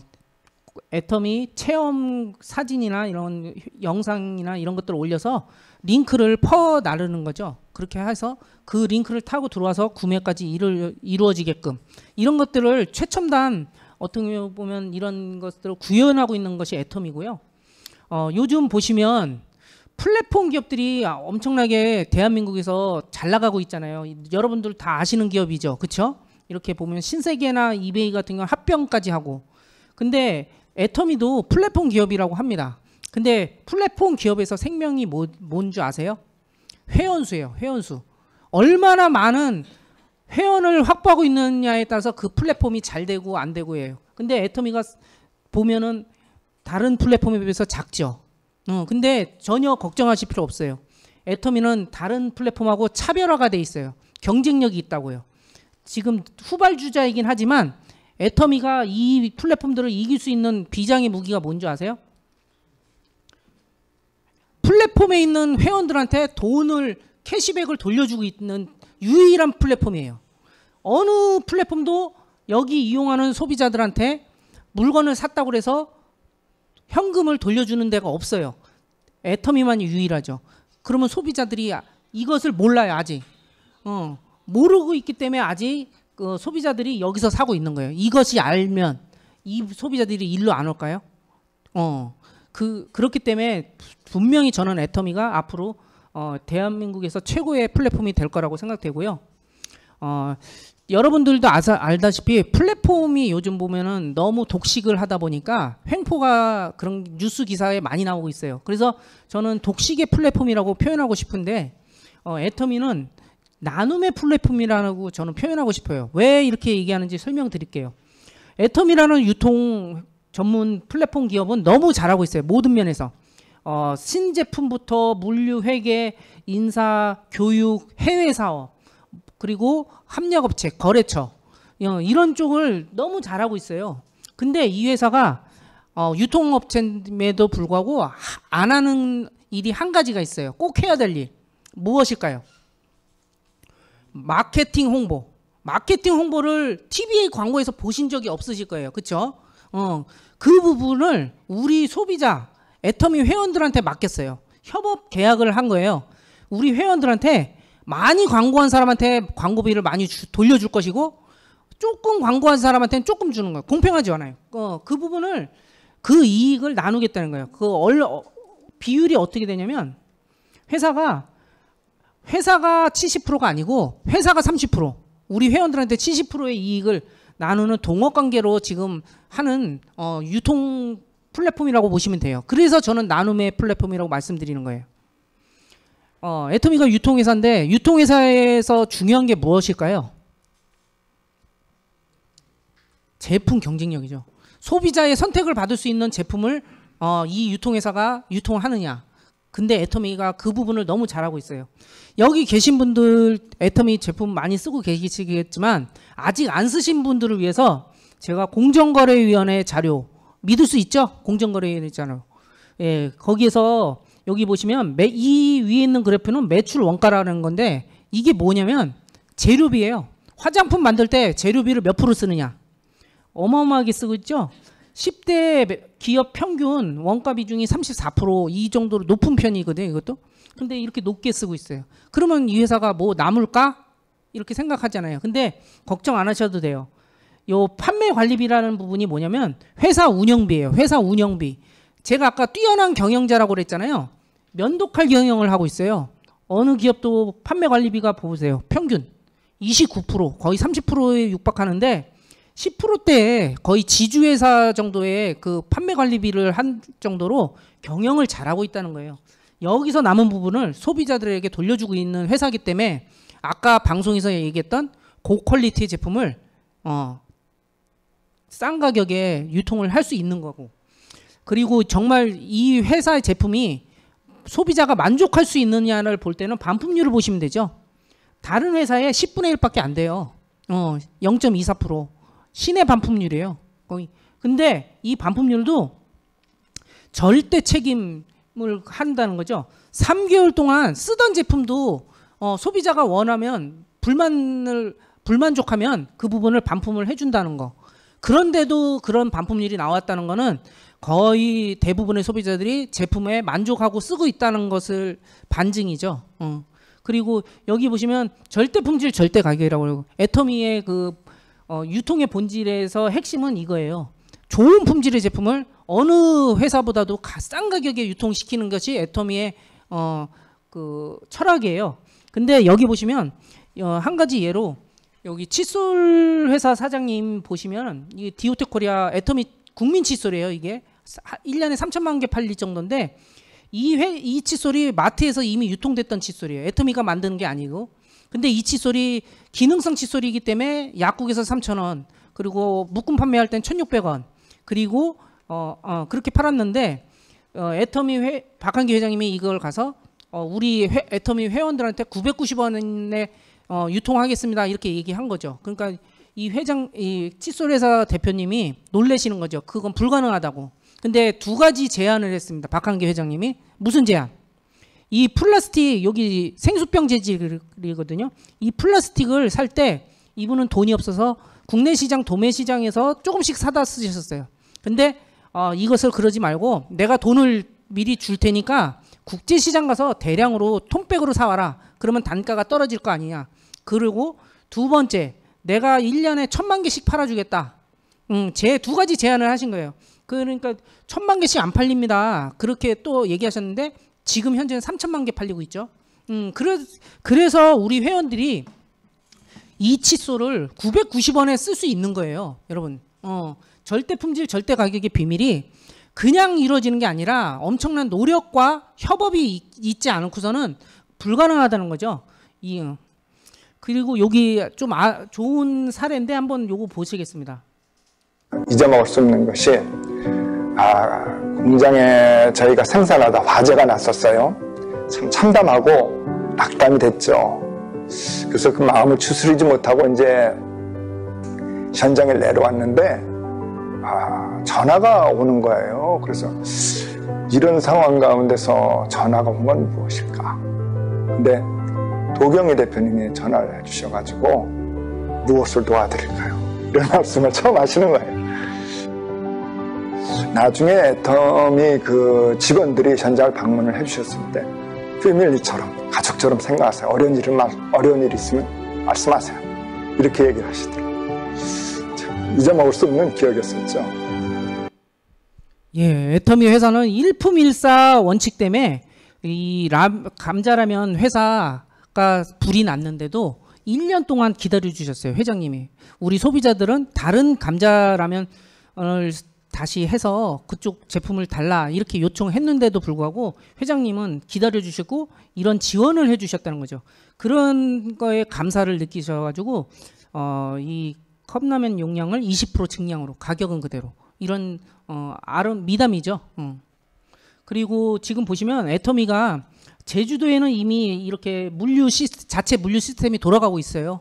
애텀이 체험 사진이나 이런 영상이나 이런 것들을 올려서 링크를 퍼 나르는 거죠. 그렇게 해서 그 링크를 타고 들어와서 구매까지 이루, 이루어지게끔 이런 것들을 최첨단 어떻게 보면 이런 것들을 구현하고 있는 것이 애텀이고요. 어, 요즘 보시면 플랫폼 기업들이 엄청나게 대한민국에서 잘 나가고 있잖아요. 여러분들 다 아시는 기업이죠. 그렇죠? 이렇게 보면 신세계나 이베이 같은 경우 합병까지 하고 근데 애터미도 플랫폼 기업이라고 합니다. 근데 플랫폼 기업에서 생명이 뭐, 뭔지 아세요? 회원수예요. 회원수. 얼마나 많은 회원을 확보하고 있느냐에 따라서 그 플랫폼이 잘 되고 안 되고 해요. 근데 애터미가 보면은 다른 플랫폼에 비해서 작죠. 어, 근데 전혀 걱정하실 필요 없어요. 애터미는 다른 플랫폼하고 차별화가 돼 있어요. 경쟁력이 있다고요. 지금 후발주자이긴 하지만 애터미가 이 플랫폼들을 이길 수 있는 비장의 무기가 뭔지 아세요? 플랫폼에 있는 회원들한테 돈을 캐시백을 돌려주고 있는 유일한 플랫폼이에요. 어느 플랫폼도 여기 이용하는 소비자들한테 물건을 샀다고 해서 현금을 돌려주는 데가 없어요. 애터미만 유일하죠. 그러면 소비자들이 이것을 몰라요 아직. 어, 모르고 있기 때문에 아직 그 소비자들이 여기서 사고 있는 거예요. 이것이 알면 이 소비자들이 일로 안 올까요? 어, 그 그렇기 때문에 분명히 저는 애터미가 앞으로 어, 대한민국에서 최고의 플랫폼이 될 거라고 생각되고요. 어, 여러분들도 아사, 알다시피 플랫폼이 요즘 보면은 너무 독식을 하다 보니까 횡포가 그런 뉴스 기사에 많이 나오고 있어요. 그래서 저는 독식의 플랫폼이라고 표현하고 싶은데 어, 애터미는 나눔의 플랫폼이라고 저는 표현하고 싶어요. 왜 이렇게 얘기하는지 설명드릴게요. 애터미라는 유통 전문 플랫폼 기업은 너무 잘하고 있어요. 모든 면에서. 어, 신제품부터 물류 회계, 인사, 교육, 해외 사업, 그리고 합력업체, 거래처 어, 이런 쪽을 너무 잘하고 있어요. 근데 이 회사가 어, 유통업체임에도 불구하고 안 하는 일이 한 가지가 있어요. 꼭 해야 될 일. 무엇일까요? 마케팅 홍보. 마케팅 홍보를 t v 에 광고에서 보신 적이 없으실 거예요. 그렇죠? 어, 그 부분을 우리 소비자, 애터미 회원들한테 맡겼어요. 협업 계약을 한 거예요. 우리 회원들한테 많이 광고한 사람한테 광고비를 많이 주, 돌려줄 것이고 조금 광고한 사람한테는 조금 주는 거예요. 공평하지 않아요. 어, 그 부분을 그 이익을 나누겠다는 거예요. 그 얼, 어, 비율이 어떻게 되냐면 회사가 회사가 70%가 아니고 회사가 30% 우리 회원들한테 70%의 이익을 나누는 동업 관계로 지금 하는 어, 유통 플랫폼이라고 보시면 돼요. 그래서 저는 나눔의 플랫폼이라고 말씀드리는 거예요. 어, 애터미가 유통회사인데 유통회사에서 중요한 게 무엇일까요? 제품 경쟁력이죠. 소비자의 선택을 받을 수 있는 제품을 어, 이 유통회사가 유통 하느냐. 근데 애터미가 그 부분을 너무 잘하고 있어요. 여기 계신 분들 애터미 제품 많이 쓰고 계시겠지만 아직 안 쓰신 분들을 위해서 제가 공정거래위원회 자료 믿을 수 있죠? 공정거래위원회 자료. 예, 거기에서 여기 보시면 매, 이 위에 있는 그래프는 매출 원가라는 건데 이게 뭐냐면 재료비예요. 화장품 만들 때 재료비를 몇 프로 쓰느냐. 어마어마하게 쓰고 있죠. 10대 기업 평균 원가 비중이 34%이 정도로 높은 편이거든요. 이것도. 근데 이렇게 높게 쓰고 있어요. 그러면 이 회사가 뭐 남을까? 이렇게 생각하잖아요. 근데 걱정 안 하셔도 돼요. 요 판매 관리비라는 부분이 뭐냐면 회사 운영비예요. 회사 운영비. 제가 아까 뛰어난 경영자라고 그랬잖아요. 면도칼 경영을 하고 있어요. 어느 기업도 판매 관리비가 보세요. 평균 29% 거의 30%에 육박하는데 10%대에 거의 지주회사 정도의 그 판매 관리비를 한 정도로 경영을 잘하고 있다는 거예요. 여기서 남은 부분을 소비자들에게 돌려주고 있는 회사기 때문에 아까 방송에서 얘기했던 고퀄리티 제품을 어, 싼 가격에 유통을 할 수 있는 거고 그리고 정말 이 회사의 제품이 소비자가 만족할 수 있느냐를 볼 때는 반품률을 보시면 되죠. 다른 회사에 10분의 1밖에 안 돼요. 어, 0.24% 시내 반품률이에요. 거의. 근데 이 반품률도 절대 책임을 한다는 거죠. 3개월 동안 쓰던 제품도 어, 소비자가 원하면 불만을 불만족하면 그 부분을 반품을 해준다는 거. 그런데도 그런 반품률이 나왔다는 것은 거의 대부분의 소비자들이 제품에 만족하고 쓰고 있다는 것을 반증이죠. 어. 그리고 여기 보시면 절대 품질 절대 가격이라고 그러고 애터미의 그 어, 유통의 본질에서 핵심은 이거예요. 좋은 품질의 제품을 어느 회사보다도 싼 가격에 유통시키는 것이 애터미의 어, 그 철학이에요. 근데 여기 보시면 어, 한 가지 예로 여기 칫솔 회사 사장님 보시면 이 디오텍 코리아 애터미 국민 칫솔이에요. 이게 1년에 3천만 개 팔릴 정도인데 이, 회, 이 칫솔이 마트에서 이미 유통됐던 칫솔이에요. 애터미가 만드는 게 아니고. 근데 이 칫솔이 기능성 칫솔이기 때문에 약국에서 3천원 그리고 묶음 판매할 땐 1,600원, 그리고 어, 어, 그렇게 팔았는데 어, 애터미 회, 박한기 회장님이 이걸 가서 어, 우리 회, 애터미 회원들한테 990원에 어, 유통하겠습니다. 이렇게 얘기한 거죠. 그러니까 이 회장, 이 칫솔회사 대표님이 놀래시는 거죠. 그건 불가능하다고. 근데 두 가지 제안을 했습니다. 박한기 회장님이. 무슨 제안? 이 플라스틱, 여기 생수병 재질이거든요. 이 플라스틱을 살 때 이분은 돈이 없어서 국내 시장, 도매 시장에서 조금씩 사다 쓰셨어요. 근데 어, 이것을 그러지 말고 내가 돈을 미리 줄 테니까 국제 시장 가서 대량으로 통백으로 사와라. 그러면 단가가 떨어질 거 아니냐. 그리고 두 번째, 내가 1년에 천만 개씩 팔아주겠다. 음, 제두 가지 제안을 하신 거예요. 그러니까 천만 개씩 안 팔립니다. 그렇게 또 얘기하셨는데 지금 현재는 3천만 개 팔리고 있죠. 음, 그래, 그래서 우리 회원들이 이 칫솔을 990원에 쓸 수 있는 거예요. 여러분. 어, 절대 품질, 절대 가격의 비밀이 그냥 이루어지는 게 아니라 엄청난 노력과 협업이 있, 지 않고서는 불가능하다는 거죠. 이, 그리고 여기 좀 아, 좋은 사례인데 한번 요거 보시겠습니다. 잊어먹을 수 없는 것이 아, 공장에 저희가 생산하다 화재가 났었어요. 참 참담하고 낙담이 됐죠. 그래서 그 마음을 추스리지 못하고 이제 현장에 내려왔는데 아, 전화가 오는 거예요. 그래서 이런 상황 가운데서 전화가 온 건 무엇일까? 근데 네. 도경희 대표님이 전화를 해주셔가지고 무엇을 도와드릴까요? 이런 말씀을 처음 하시는 거예요. 나중에 덤이 그 직원들이 현장을 방문을 해주셨을 때 패밀리처럼 가족처럼 생각하세요. 어려운 일을 말, 어려운 일 있으면 말씀하세요. 이렇게 얘기를 하시더라고요. 잊어먹을 수 없는 기억이었었죠. 예, 애터미 회사는 일품일사 원칙 때문에 이 감자라면 회사 아까 불이 났는데도 1년 동안 기다려 주셨어요. 회장님이. 우리 소비자들은 다른 감자라면을 다시 해서 그쪽 제품을 달라 이렇게 요청했는데도 불구하고 회장님은 기다려 주시고 이런 지원을 해 주셨다는 거죠. 그런 거에 감사를 느끼셔 가지고 어이 컵라면 용량을 20% 증량으로 가격은 그대로 이런 어 아름 미담이죠. 어. 그리고 지금 보시면 애터미가 제주도에는 이미 이렇게 물류 시스템, 자체 물류 시스템이 돌아가고 있어요.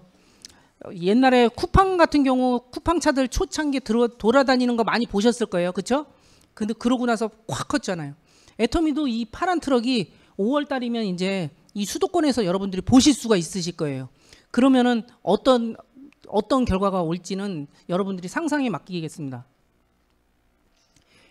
옛날에 쿠팡 같은 경우 쿠팡 차들 초창기 들어, 돌아다니는 거 많이 보셨을 거예요. 그렇죠? 근데 그러고 나서 확 컸잖아요. 애터미도 이 파란 트럭이 5월 달이면 이제 이 수도권에서 여러분들이 보실 수가 있으실 거예요. 그러면은 어떤 어떤 결과가 올지는 여러분들이 상상에 맡기겠습니다.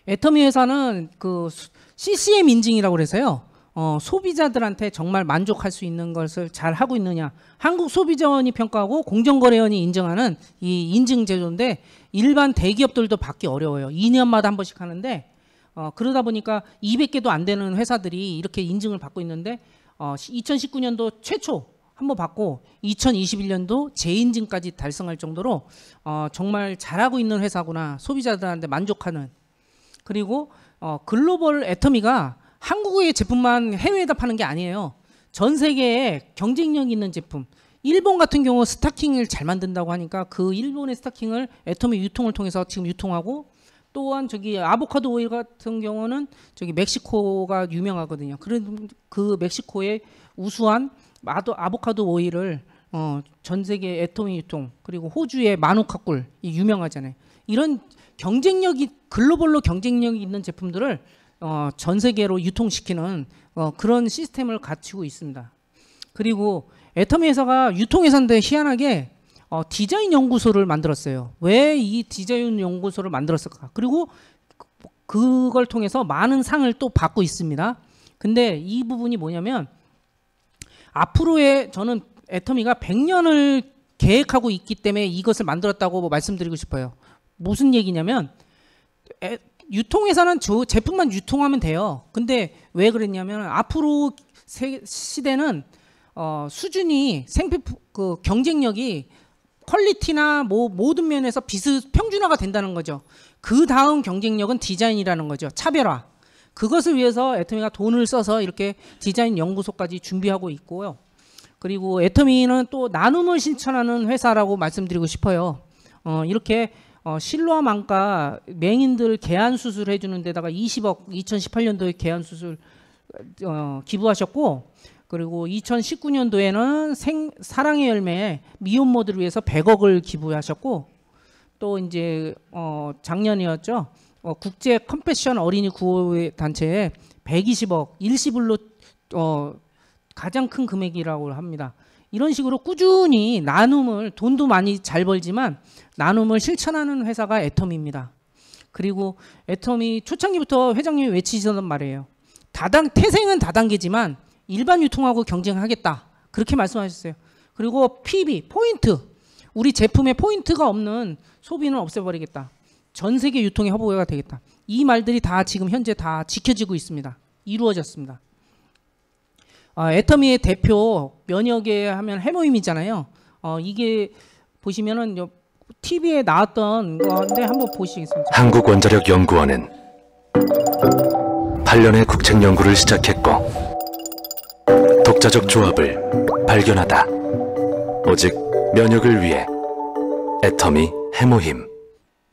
애터미 회사는 그 CCM 인증이라고 그래서요. 어, 소비자들한테 정말 만족할 수 있는 것을 잘 하고 있느냐. 한국 소비자원이 평가하고 공정거래원이 인정하는 이 인증 제도인데 일반 대기업들도 받기 어려워요. 2년마다 한 번씩 하는데 어, 그러다 보니까 200개도 안 되는 회사들이 이렇게 인증을 받고 있는데 어, 2019년도 최초 한번 받고 2021년도 재인증까지 달성할 정도로 어, 정말 잘하고 있는 회사구나 소비자들한테 만족하는 그리고 어, 글로벌 애터미가 한국의 제품만 해외에다 파는 게 아니에요. 전 세계에 경쟁력 있는 제품. 일본 같은 경우 스타킹을 잘 만든다고 하니까 그 일본의 스타킹을 애터미 유통을 통해서 지금 유통하고 또한 저기 아보카도 오일 같은 경우는 저기 멕시코가 유명하거든요. 그런 그 멕시코의 우수한 마도, 아보카도 오일을 어, 전 세계 애터미 유통 그리고 호주의 마누카 꿀이 유명하잖아요. 이런 경쟁력이 글로벌로 경쟁력이 있는 제품들을 어, 전 세계로 유통시키는 어, 그런 시스템을 갖추고 있습니다. 그리고 애터미 회사가 유통회사인데 희한하게 어, 디자인 연구소를 만들었어요. 왜 이 디자인 연구소를 만들었을까? 그리고 그걸 통해서 많은 상을 또 받고 있습니다. 근데 이 부분이 뭐냐면 앞으로의 저는 애터미가 100년을 계획하고 있기 때문에 이것을 만들었다고 뭐 말씀드리고 싶어요. 무슨 얘기냐면 유통회사는 저 제품만 유통하면 돼요. 근데 왜 그랬냐면 앞으로 세, 시대는 어, 수준이 생필 그 경쟁력이 퀄리티나 뭐 모든 면에서 비슷 평준화가 된다는 거죠. 그 다음 경쟁력은 디자인이라는 거죠. 차별화. 그것을 위해서 애터미가 돈을 써서 이렇게 디자인 연구소까지 준비하고 있고요. 그리고 애터미는 또 나눔을 신천하는 회사라고 말씀드리고 싶어요. 어, 이렇게 어, 실로암안과 맹인들 개안 수술 해주는 데다가 20억 2018년도에 개안 수술 어, 기부하셨고 그리고 2019년도에는 생, 사랑의 열매 미혼모들을 위해서 100억을 기부하셨고 또 이제 어, 작년이었죠 어, 국제 컴패션 어린이 구호 단체에 120억 일시불로 어, 가장 큰 금액이라고 합니다. 이런 식으로 꾸준히 나눔을 돈도 많이 잘 벌지만 나눔을 실천하는 회사가 애텀입니다. 그리고 애텀이 초창기부터 회장님이 외치시던 말이에요. 다당 태생은 다단계지만 일반 유통하고 경쟁하겠다. 그렇게 말씀하셨어요. 그리고 PB 포인트 우리 제품에 포인트가 없는 소비는 없애버리겠다. 전 세계 유통의 허브가 되겠다. 이 말들이 다 지금 현재 다 지켜지고 있습니다. 이루어졌습니다. 어, 애터미의 대표 면역에 하면 해모임이잖아요. 어, 이게 보시면은 TV에 나왔던 건데 한번 보시겠습니다. 한국원자력연구원은 8년의 국책 연구를 시작했고 독자적 조합을 발견하다. 오직 면역을 위해 애터미 해모임.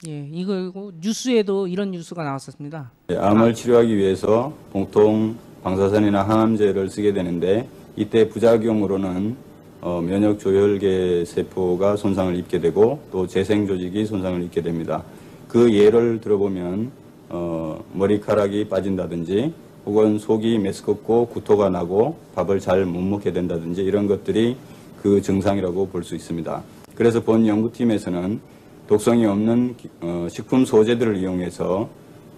예, 이거 뉴스에도 이런 뉴스가 나왔었습니다. 네, 암을 치료하기 위해서 보통 방사선이나 항암제를 쓰게 되는데 이때 부작용으로는 어, 면역 조혈계 세포가 손상을 입게 되고 또 재생 조직이 손상을 입게 됩니다. 그 예를 들어보면 어, 머리카락이 빠진다든지 혹은 속이 메스껍고 구토가 나고 밥을 잘 못 먹게 된다든지 이런 것들이 그 증상이라고 볼 수 있습니다. 그래서 본 연구팀에서는 독성이 없는 어, 식품 소재들을 이용해서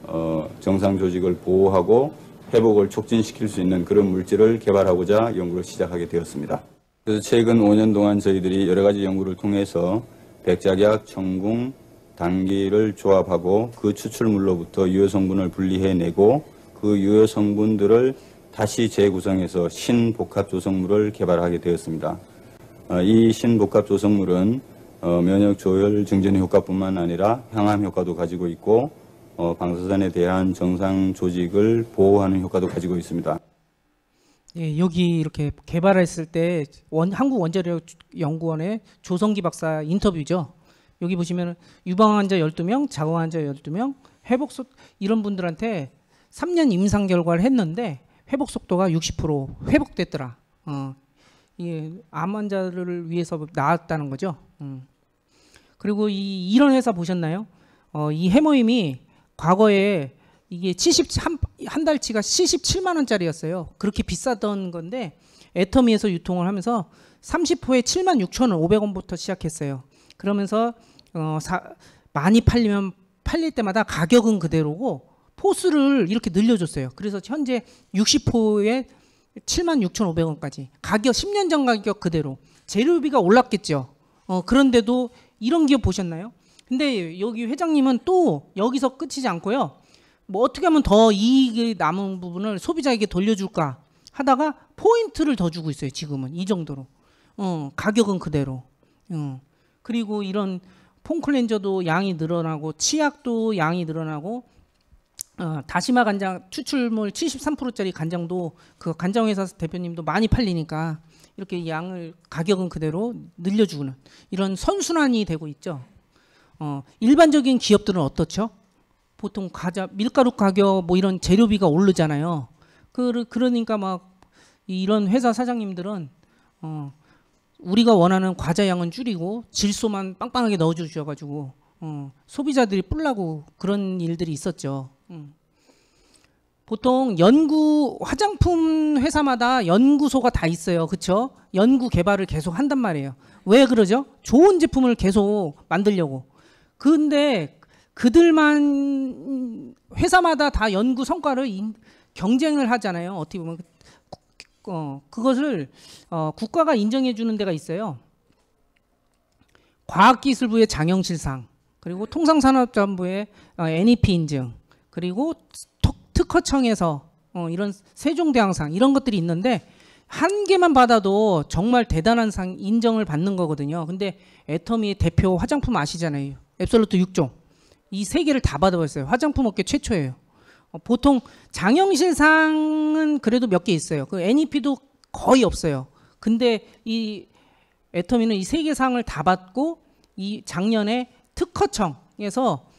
어, 정상 조직을 보호하고 회복을 촉진시킬 수 있는 그런 물질을 개발하고자 연구를 시작하게 되었습니다. 그래서 최근 5년 동안 저희들이 여러 가지 연구를 통해서 백작약, 청궁, 단기를 조합하고 그 추출물로부터 유효 성분을 분리해내고 그 유효 성분들을 다시 재구성해서 신복합 조성물을 개발하게 되었습니다. 어, 이 신복합 조성물은 어, 면역 조열 증진 효과뿐만 아니라 항암 효과도 가지고 있고 어, 방사선에 대한 정상 조직을 보호하는 효과도 가지고 있습니다. 예, 여기 이렇게 개발했을 때 원, 한국원자력연구원의 조성기 박사 인터뷰죠. 여기 보시면 유방 환자 12명, 자가 환자 12명, 회복 속 이런 분들한테 3년 임상 결과를 했는데 회복 속도가 60% 회복됐더라. 어, 예, 암 환자를 위해서 나왔다는 거죠. 음. 그리고 이, 이런 회사 보셨나요? 어, 이 해모임이 과거에 이게 70 한 한 달치가 77만 원짜리였어요. 그렇게 비싸던 건데 애터미에서 유통을 하면서 30호에 7만 6천 500원부터 시작했어요. 그러면서 어, 사, 많이 팔리면 팔릴 때마다 가격은 그대로고 포수를 이렇게 늘려줬어요. 그래서 현재 60호에 7만 6,500원까지 가격 10년 전 가격 그대로 재료비가 올랐겠죠. 어, 그런데도 이런 기업 보셨나요? 근데 여기 회장님은 또 여기서 끝이지 않고요. 뭐 어떻게 하면 더 이익이 남은 부분을 소비자에게 돌려줄까 하다가 포인트를 더 주고 있어요. 지금은 이 정도로. 어, 가격은 그대로. 어. 그리고 이런 폼클렌저도 양이 늘어나고 치약도 양이 늘어나고 어, 다시마 간장 추출물 73%짜리 간장도 그 간장회사 대표님도 많이 팔리니까 이렇게 양을 가격은 그대로 늘려주는 이런 선순환이 되고 있죠. 어, 일반적인 기업들은 어떻죠? 보통 과자, 밀가루 가격 뭐 이런 재료비가 오르잖아요. 그, 그러니까 막 이런 회사 사장님들은 어, 우리가 원하는 과자 양은 줄이고 질소만 빵빵하게 넣어주셔가지고 어, 소비자들이 뿔라고 그런 일들이 있었죠. 음. 보통 연구 화장품 회사마다 연구소가 다 있어요. 그렇죠? 연구 개발을 계속 한단 말이에요. 왜 그러죠? 좋은 제품을 계속 만들려고. 근데 그들만 회사마다 다 연구 성과를 인, 경쟁을 하잖아요. 어떻게 보면 그, 어, 그것을 어, 국가가 인정해 주는 데가 있어요. 과학기술부의 장영실상 그리고 통상산업자부의 어, NEP 인증 그리고 특허청에서 어, 이런 세종대왕상 이런 것들이 있는데 한 개만 받아도 정말 대단한 상 인정을 받는 거거든요. 근데 애터미 의 대표 화장품 아시잖아요. 앱솔루트 6종 이 세 개를 다 받아봤어요. 화장품 업계 최초예요. 어, 보통 장영실상은 그래도 몇 개 있어요. 그 NEP도 거의 없어요. 근데 이 애터미는 이 세 개 상을 다 받고 이 작년에 특허청에서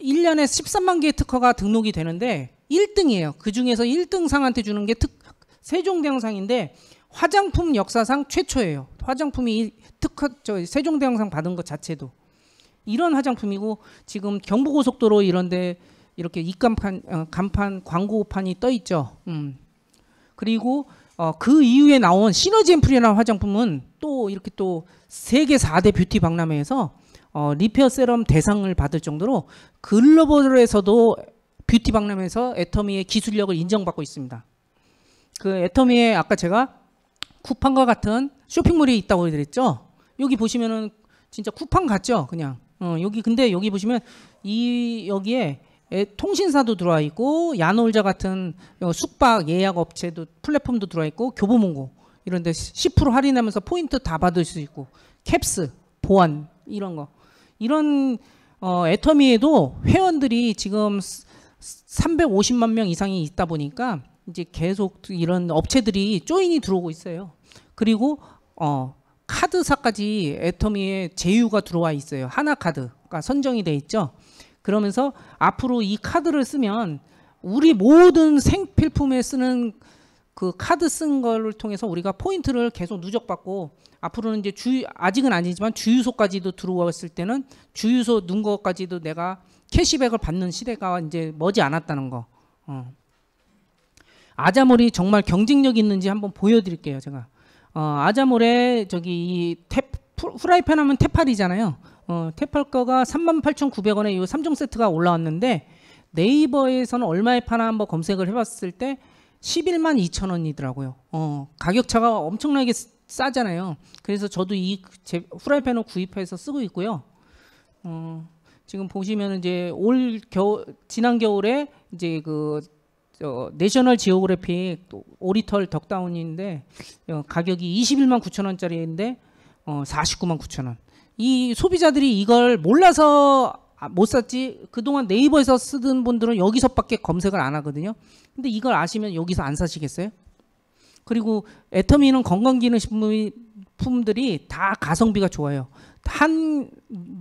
1년에 13만 개의 특허가 등록이 되는데 1등이에요. 그 중에서 1등 상한테 주는 게 특, 세종대왕상인데 화장품 역사상 최초예요. 화장품이 특허 저 세종대왕상 받은 것 자체도. 이런 화장품이고 지금 경부고속도로 이런데 이렇게 입간판 어, 간판 광고판이 떠 있죠. 음. 그리고 어, 그 이후에 나온 시너지 앰플이라는 화장품은 또 이렇게 또 세계 4대 뷰티 박람회에서 어, 리페어 세럼 대상을 받을 정도로 글로벌에서도 뷰티 박람회에서 애터미의 기술력을 인정받고 있습니다. 그 애터미에 아까 제가 쿠팡과 같은 쇼핑몰이 있다고 해드렸죠. 여기 보시면은 진짜 쿠팡 같죠, 그냥. 어, 여기 근데 여기 보시면 이 여기에 에, 통신사도 들어와 있고 야놀자 같은 어, 숙박 예약 업체도 플랫폼도 들어와 있고 교보문고 이런데 10% 할인하면서 포인트 다 받을 수 있고 캡스 보안 이런 거 이런 어, 애터미에도 회원들이 지금 350만 명 이상이 있다 보니까 이제 계속 이런 업체들이 조인이 들어오고 있어요. 그리고 어, 카드사까지 애터미에 제휴가 들어와 있어요. 하나 카드가 그러니까 선정이 돼 있죠. 그러면서 앞으로 이 카드를 쓰면 우리 모든 생필품에 쓰는 그 카드 쓴 거를 통해서 우리가 포인트를 계속 누적받고 앞으로는 이제 주 아직은 아니지만 주유소까지도 들어왔을 때는 주유소 눈것까지도 내가 캐시백을 받는 시대가 이제 머지 않았다는 거. 어. 아자몰이 정말 경쟁력 있는지 한번 보여드릴게요, 제가. 어, 아자몰에 저기 이 후라이팬 하면 테팔이잖아요. 어, 테팔 거가 38,900원에 이 3종 세트가 올라왔는데 네이버에서는 얼마에 파나 한번 검색을 해봤을 때 11만 2천 원이더라고요. 어, 가격차가 엄청나게 싸잖아요. 그래서 저도 이 제, 후라이팬을 구입해서 쓰고 있고요. 어, 지금 보시면 이제 올 겨울, 지난 겨울에 이제 그저 내셔널 지오그래픽 오리털 덕다운인데 어, 가격이 21만 9천 원짜리인데 어, 49만 9천 원. 이 소비자들이 이걸 몰라서 아, 못 샀지 그동안 네이버에서 쓰던 분들은 여기서밖에 검색을 안 하거든요. 근데 이걸 아시면 여기서 안 사시겠어요? 그리고 애터미는 건강기능식품들이 다 가성비가 좋아요. 한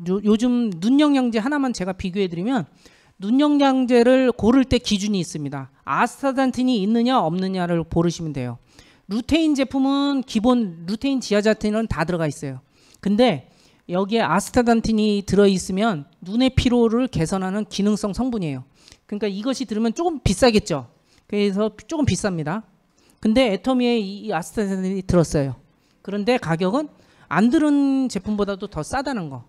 요, 요즘 눈 영양제 하나만 제가 비교해드리면 눈영양제를 고를 때 기준이 있습니다. 아스타잔틴이 있느냐 없느냐를 고르시면 돼요. 루테인 제품은 기본 루테인 지하자틴은다 들어가 있어요. 근데 여기에 아스타잔틴이 들어있으면 눈의 피로를 개선하는 기능성 성분이에요. 그러니까 이것이 들으면 조금 비싸겠죠. 그래서 조금 비쌉니다. 근데 애터미에 이 아스타잔틴이 들었어요. 그런데 가격은 안 들은 제품보다도 더 싸다는 거.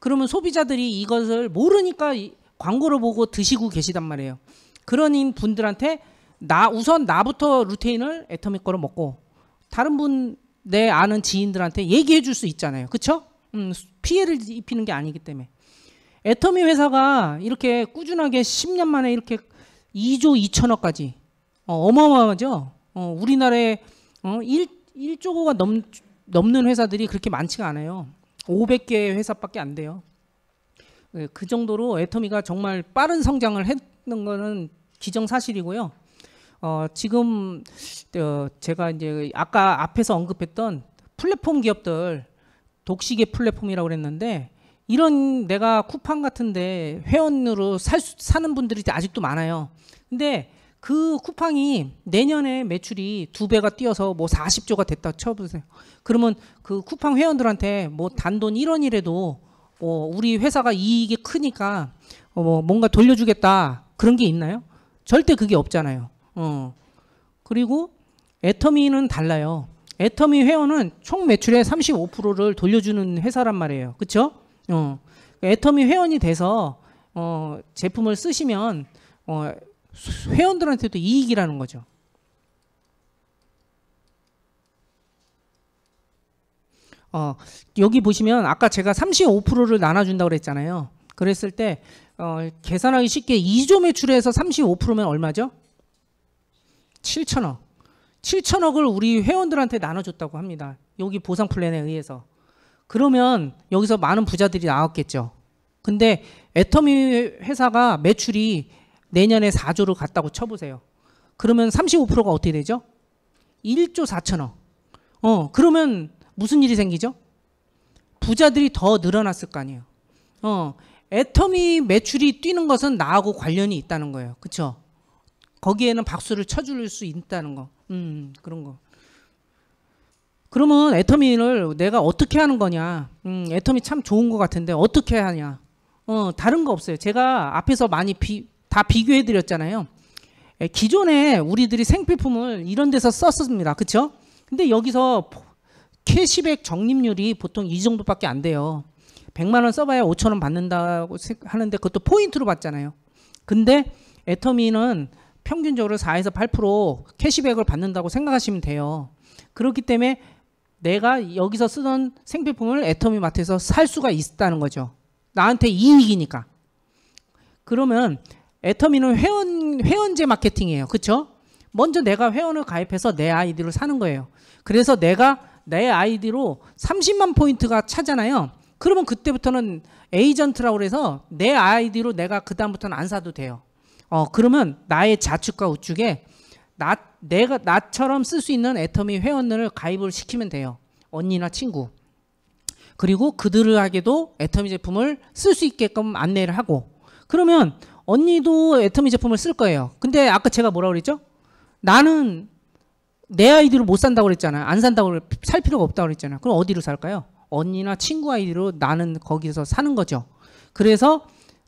그러면 소비자들이 이것을 모르니까 광고를 보고 드시고 계시단 말이에요. 그런 분들한테 나 우선 나부터 루테인을 애터믹 거를 먹고 다른 분 내 아는 지인들한테 얘기해 줄 수 있잖아요. 그렇죠? 음, 피해를 입히는 게 아니기 때문에. 애터미 회사가 이렇게 꾸준하게 10년 만에 이렇게 2조 2천억까지 어, 마어마하죠 어, 우리나라에 어, 1, 1조가 넘, 넘는 회사들이 그렇게 많지가 않아요. 500개 회사밖에 안 돼요. 예, 그 정도로 애터미가 정말 빠른 성장을 했는 거는 기정사실이고요. 어, 지금 어, 제가 이제 아까 앞에서 언급했던 플랫폼 기업들 독식의 플랫폼이라고 그랬는데 이런 내가 쿠팡 같은데 회원으로 살, 사는 분들이 아직도 많아요. 근데 그 쿠팡이 내년에 매출이 두 배가 뛰어서 뭐 40조가 됐다 쳐보세요. 그러면 그 쿠팡 회원들한테 뭐 단돈 1원이라도 뭐 우리 회사가 이익이 크니까 어, 뭐 뭔가 돌려주겠다 그런 게 있나요? 절대 그게 없잖아요. 어. 그리고 애터미는 달라요. 애터미 회원은 총 매출의 35%를 돌려주는 회사란 말이에요. 그렇죠? 어. 애터미 회원이 돼서 어, 제품을 쓰시면 어, 회원들한테도 이익이라는 거죠. 어, 여기 보시면 아까 제가 35%를 나눠준다고 그랬잖아요. 그랬을 때 어, 계산하기 쉽게 2조 매출에서 35%면 얼마죠? 7천억. 7천억을 우리 회원들한테 나눠줬다고 합니다. 여기 보상 플랜에 의해서. 그러면 여기서 많은 부자들이 나왔겠죠. 근데 애터미 회사가 매출이 내년에 4조를 갔다고 쳐보세요. 그러면 35%가 어떻게 되죠? 1조 4천억. 어, 그러면 무슨 일이 생기죠? 부자들이 더 늘어났을 거 아니에요. 어, 애터미 매출이 뛰는 것은 나하고 관련이 있다는 거예요. 그렇 거기에는 박수를 쳐줄 수 있다는 거. 음, 그런 거. 그러면 애터미를 내가 어떻게 하는 거냐? 음, 애터미 참 좋은 것 같은데 어떻게 하냐? 어, 다른 거 없어요. 제가 앞에서 많이 비, 다 비교해 드렸잖아요. 기존에 우리들이 생필품을 이런 데서 썼습니다. 그렇 근데 여기서 캐시백 적립률이 보통 이 정도밖에 안 돼요. 100만 원 써봐야 5천 원 받는다고 하는데 그것도 포인트로 받잖아요. 근데 애터미는 평균적으로 4에서 8% 캐시백을 받는다고 생각하시면 돼요. 그렇기 때문에 내가 여기서 쓰던 생필품을 애터미 마트에서 살 수가 있다는 거죠. 나한테 이익이니까. 그러면 애터미는 회원 회원제 마케팅이에요. 그렇죠? 먼저 내가 회원을 가입해서 내 아이디를 사는 거예요. 그래서 내가 내 아이디로 30만 포인트가 차잖아요. 그러면 그때부터는 에이전트라고 그래서 내 아이디로 내가 그다음부터는 안 사도 돼요. 어, 그러면 나의 좌측과 우측에 나, 내가, 나처럼 쓸 수 있는 애터미 회원을 가입을 시키면 돼요. 언니나 친구. 그리고 그들에게도 애터미 제품을 쓸 수 있게끔 안내를 하고. 그러면 언니도 애터미 제품을 쓸 거예요. 근데 아까 제가 뭐라 그랬죠? 나는 내 아이디로 못 산다고 그랬잖아요. 안 산다고 살 필요가 없다고 그랬잖아요. 그럼 어디로 살까요? 언니나 친구 아이디로 나는 거기서 사는 거죠. 그래서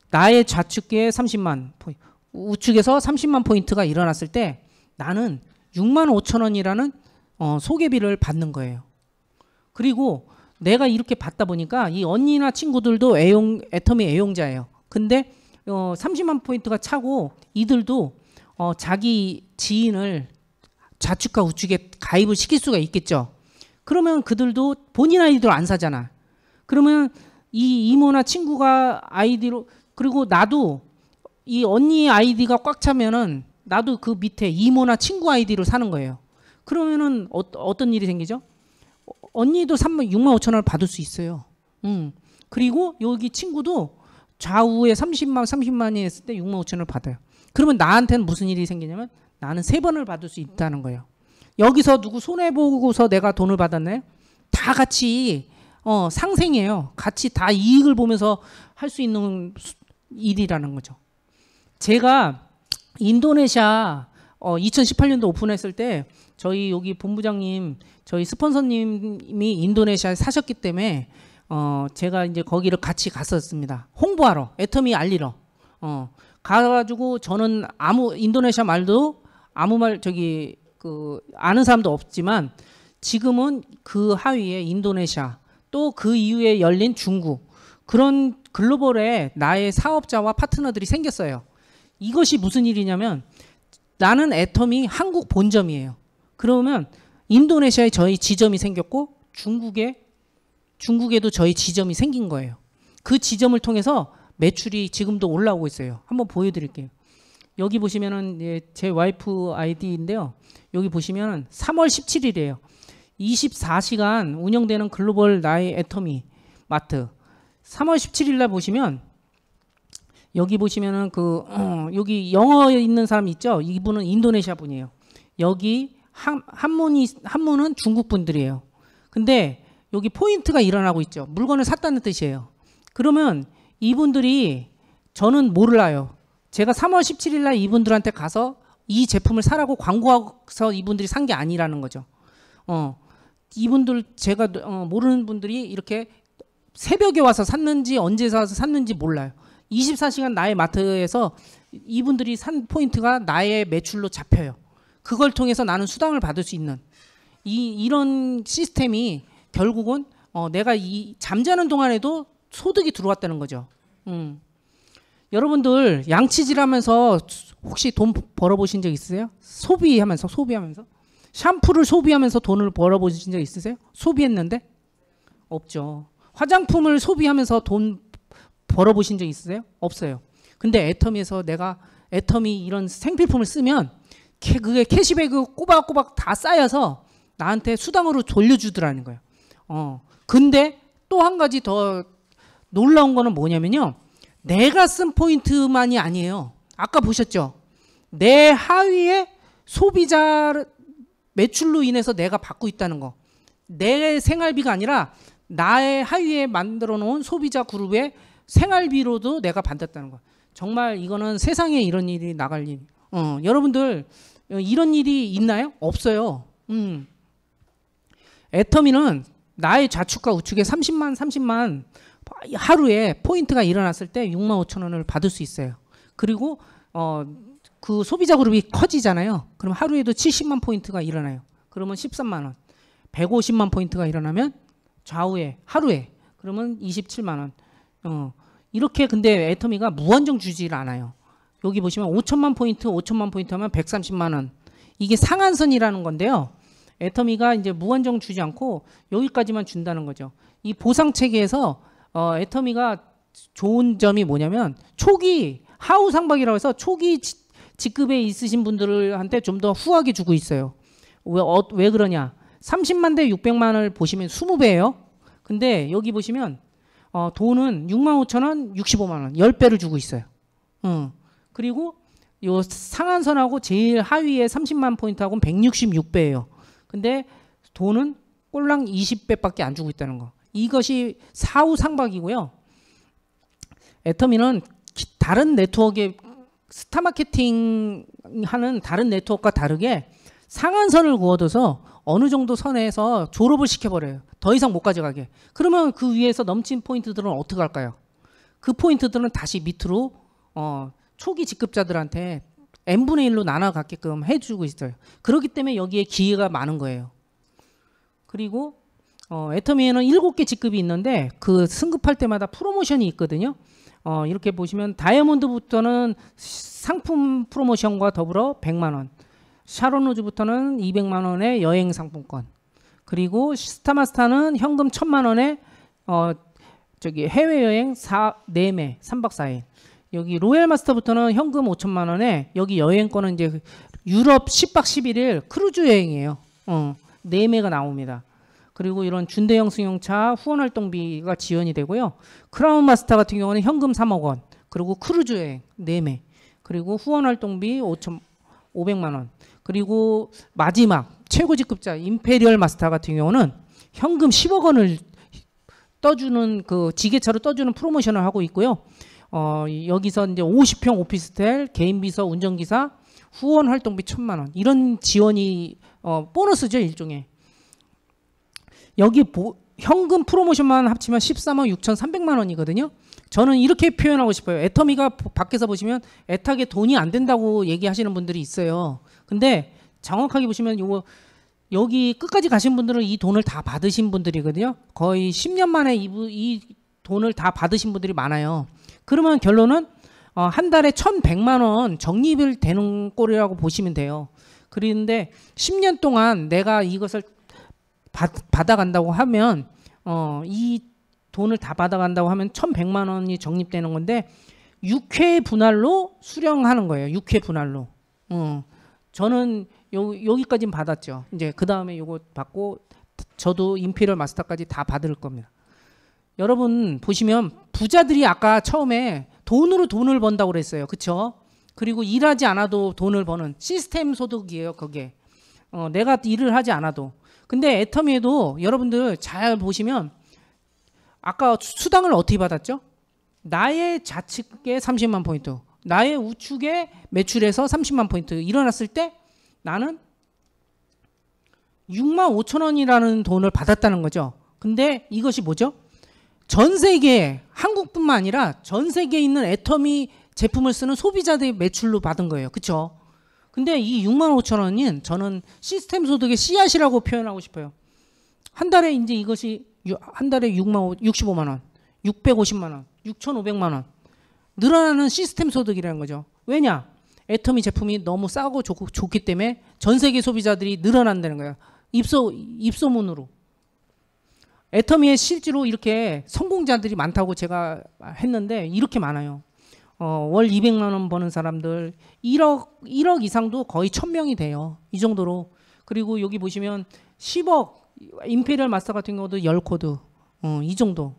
나의 좌측에 30만 포인트, 우측에서 30만 포인트가 일어났을 때 나는 6만 5천 원이라는 어, 소개비를 받는 거예요. 그리고 내가 이렇게 받다 보니까 이 언니나 친구들도 애용, 애터미 애용자예요. 근데 어, 30만 포인트가 차고 이들도 어, 자기 지인을 좌측과 우측에 가입을 시킬 수가 있겠죠. 그러면 그들도 본인 아이디로 안 사잖아. 그러면 이 이모나 친구가 아이디로 그리고 나도 이 언니 아이디가 꽉 차면은 나도 그 밑에 이모나 친구 아이디로 사는 거예요. 그러면은 어, 떤 일이 생기죠? 언니도 3만 6만 5천 원을 받을 수 있어요. 음. 그리고 여기 친구도 좌우에 30만 30만이 했을 때 6만 5천 원을 받아요. 그러면 나한테는 무슨 일이 생기냐면 나는 세 번을 받을 수 있다는 거예요. 여기서 누구 손해 보고서 내가 돈을 받았네다 같이 어, 상생이에요. 같이 다 이익을 보면서 할 수 있는 일이라는 거죠. 제가 인도네시아 어, 2018년도 오픈했을 때 저희 여기 본부장님, 저희 스폰서님이 인도네시아에 사셨기 때문에 어, 제가 이제 거기를 같이 갔었습니다. 홍보하러, 애터미 알리러. 어, 가가지고 저는 아무 인도네시아 말도 아무 말 저기 그 아는 사람도 없지만 지금은 그 하위에 인도네시아 또 그 이후에 열린 중국 그런 글로벌에 나의 사업자와 파트너들이 생겼어요. 이것이 무슨 일이냐면 나는 애텀이 한국 본점이에요. 그러면 인도네시아에 저희 지점이 생겼고 중국에 중국에도 저희 지점이 생긴 거예요. 그 지점을 통해서 매출이 지금도 올라오고 있어요. 한번 보여드릴게요. 여기 보시면은 예, 제 와이프 아이디인데요. 여기 보시면은 3월 17일이에요. 24시간 운영되는 글로벌 나의 애터미 마트. 3월 17일 날 보시면 여기 보시면은 그 어, 여기 영어 에 있는 사람 있죠? 이분은 인도네시아 분이에요. 여기 한, 한문이 한문은 중국 분들이에요. 근데 여기 포인트가 일어나고 있죠. 물건을 샀다는 뜻이에요. 그러면 이분들이 저는 몰라요. 제가 3월 17일 날 이분들한테 가서 이 제품을 사라고 광고해서 이분들이 산 게 아니라는 거죠. 어, 이분들 제가 어, 모르는 분들이 이렇게 새벽에 와서 샀는지 언제 사서 샀는지 몰라요. 24시간 나의 마트에서 이분들이 산 포인트가 나의 매출로 잡혀요. 그걸 통해서 나는 수당을 받을 수 있는 이 이런 시스템이 결국은 어, 내가 이 잠자는 동안에도 소득이 들어왔다는 거죠. 음. 여러분들 양치질하면서 혹시 돈 벌어보신 적 있으세요? 소비하면서 소비하면서 샴푸를 소비하면서 돈을 벌어보신 적 있으세요? 소비했는데 없죠. 화장품을 소비하면서 돈 벌어보신 적 있으세요? 없어요. 근데 애터미에서 내가 애터미 이런 생필품을 쓰면 그게 캐시백을 꼬박꼬박 다 쌓여서 나한테 수당으로 돌려주더라는 거예요. 어. 근데 또 한 가지 더 놀라운 거는 뭐냐면요. 내가 쓴 포인트만이 아니에요. 아까 보셨죠? 내 하위에 소비자 매출로 인해서 내가 받고 있다는 거. 내 생활비가 아니라 나의 하위에 만들어 놓은 소비자 그룹의 생활비로도 내가 받았다는 거. 정말 이거는 세상에 이런 일이 나갈 일. 어, 여러분들 어, 이런 일이 있나요? 없어요. 음. 애터미는 나의 좌측과 우측에 30만, 30만 하루에 포인트가 일어났을 때 6만 5천 원을 받을 수 있어요. 그리고 어, 그 소비자 그룹이 커지잖아요. 그럼 하루에도 70만 포인트가 일어나요. 그러면 13만 원. 150만 포인트가 일어나면 좌우에 하루에 그러면 27만 원. 어, 이렇게 근데 애터미가 무한정 주지를 않아요. 여기 보시면 5천만 포인트, 5천만 포인트 하면 130만 원. 이게 상한선이라는 건데요. 애터미가 이제 무한정 주지 않고 여기까지만 준다는 거죠. 이 보상 체계에서 어, 애터미가 좋은 점이 뭐냐면 초기 하우 상박이라고 해서 초기 지, 직급에 있으신 분들한테 좀 더 후하게 주고 있어요. 왜, 어, 왜 그러냐? 30만 대 600만을 보시면 20배예요. 근데 여기 보시면 어, 돈은 6만 5천 원, 65만 원, 10배를 주고 있어요. 응. 그리고 요 상한선하고 제일 하위에 30만 포인트하고는 166배예요. 근데 돈은 꼴랑 20배밖에 안 주고 있다는 거. 이것이 사후 상박이고요. 애터미는 다른 네트워크의 스타 마케팅 하는 다른 네트워크와 다르게 상한선을 구워둬서 어느 정도 선에서 졸업을 시켜버려요. 더 이상 못 가져가게. 그러면 그 위에서 넘친 포인트들은 어떻게 할까요? 그 포인트들은 다시 밑으로 어, 초기 직급자들한테 n분의 1로 나눠 갖게끔 해주고 있어요. 그렇기 때문에 여기에 기회가 많은 거예요. 그리고 어, 애터미에는 일곱 개 직급이 있는데 그 승급할 때마다 프로모션이 있거든요. 어, 이렇게 보시면 다이아몬드부터는 상품 프로모션과 더불어 100만 원, 샤론로즈부터는 200만 원의 여행 상품권, 그리고 스타마스타는 현금 1천만 원에 어, 저기 해외여행 4, 4매 3박 4일 여기 로얄마스터부터는 현금 5천만 원에 여기 여행권은 이제 유럽 10박 11일 크루즈 여행이에요. 어, 4매가 나옵니다. 그리고 이런 준대형 승용차 후원 활동비가 지원이 되고요. 크라운 마스터 같은 경우는 현금 3억 원, 그리고 크루즈 여행 4매, 그리고 후원 활동비 5,500만 원, 그리고 마지막 최고 직급자 임페리얼 마스터 같은 경우는 현금 10억 원을 떠주는 그 지게차로 떠주는 프로모션을 하고 있고요. 어, 여기서 이제 50평 오피스텔, 개인 비서, 운전기사, 후원 활동비 천만 원 이런 지원이 어, 보너스죠 일종의 여기 보, 현금 프로모션만 합치면 14만 6,300만 원이거든요. 저는 이렇게 표현하고 싶어요. 애터미가 밖에서 보시면 애타게 돈이 안 된다고 얘기하시는 분들이 있어요. 근데 정확하게 보시면 요거 여기 끝까지 가신 분들은 이 돈을 다 받으신 분들이거든요. 거의 10년 만에 이, 이 돈을 다 받으신 분들이 많아요. 그러면 결론은 어, 한 달에 1,100만 원 적립을 되는 꼴이라고 보시면 돼요. 그런데 10년 동안 내가 이것을 받, 아간다고 하면 어, 이 돈을 다 받아간다고 하면 1 1 0 0만 원이 적립되는 건데 6회 분할로 수령하는 거예요. 6회 분할로. 어, 저는 요, 여기까지는 받았죠. 이제 그 다음에 이거 받고 저도 임피리 마스터까지 다 받을 겁니다. 여러분 보시면 부자들이 아까 처음에 돈으로 돈을 번다고 그랬어요. 그쵸? 그리고 일하지 않아도 돈을 버는 시스템 소득이에요. 그게. 어, 내가 일을 하지 않아도. 근데 애터미에도 여러분들 잘 보시면 아까 수당을 어떻게 받았죠? 나의 좌측에 30만 포인트, 나의 우측에 매출에서 30만 포인트 일어났을 때 나는 6만 5천 원이라는 돈을 받았다는 거죠. 근데 이것이 뭐죠? 전 세계 한국뿐만 아니라 전 세계에 있는 애터미 제품을 쓰는 소비자들의 매출로 받은 거예요. 그렇죠? 근데 이 6만 5천 원은 저는 시스템 소득의 씨앗이라고 표현하고 싶어요. 한 달에 이제 이것이 한 달에 6만 5, 65만 원, 650만 원, 6,500만 원 늘어나는 시스템 소득이라는 거죠. 왜냐? 애터미 제품이 너무 싸고 좋, 좋기 때문에 전 세계 소비자들이 늘어난다는 거예요. 입소 입소문으로. 애터미에 실제로 이렇게 성공자들이 많다고 제가 했는데 이렇게 많아요. 어, 월 200만 원 버는 사람들 1억 1억 이상도 거의 1000명이 돼요. 이 정도로. 그리고 여기 보시면 10억 임페리얼 마스터 같은 경우도 10코드. 어, 이 정도.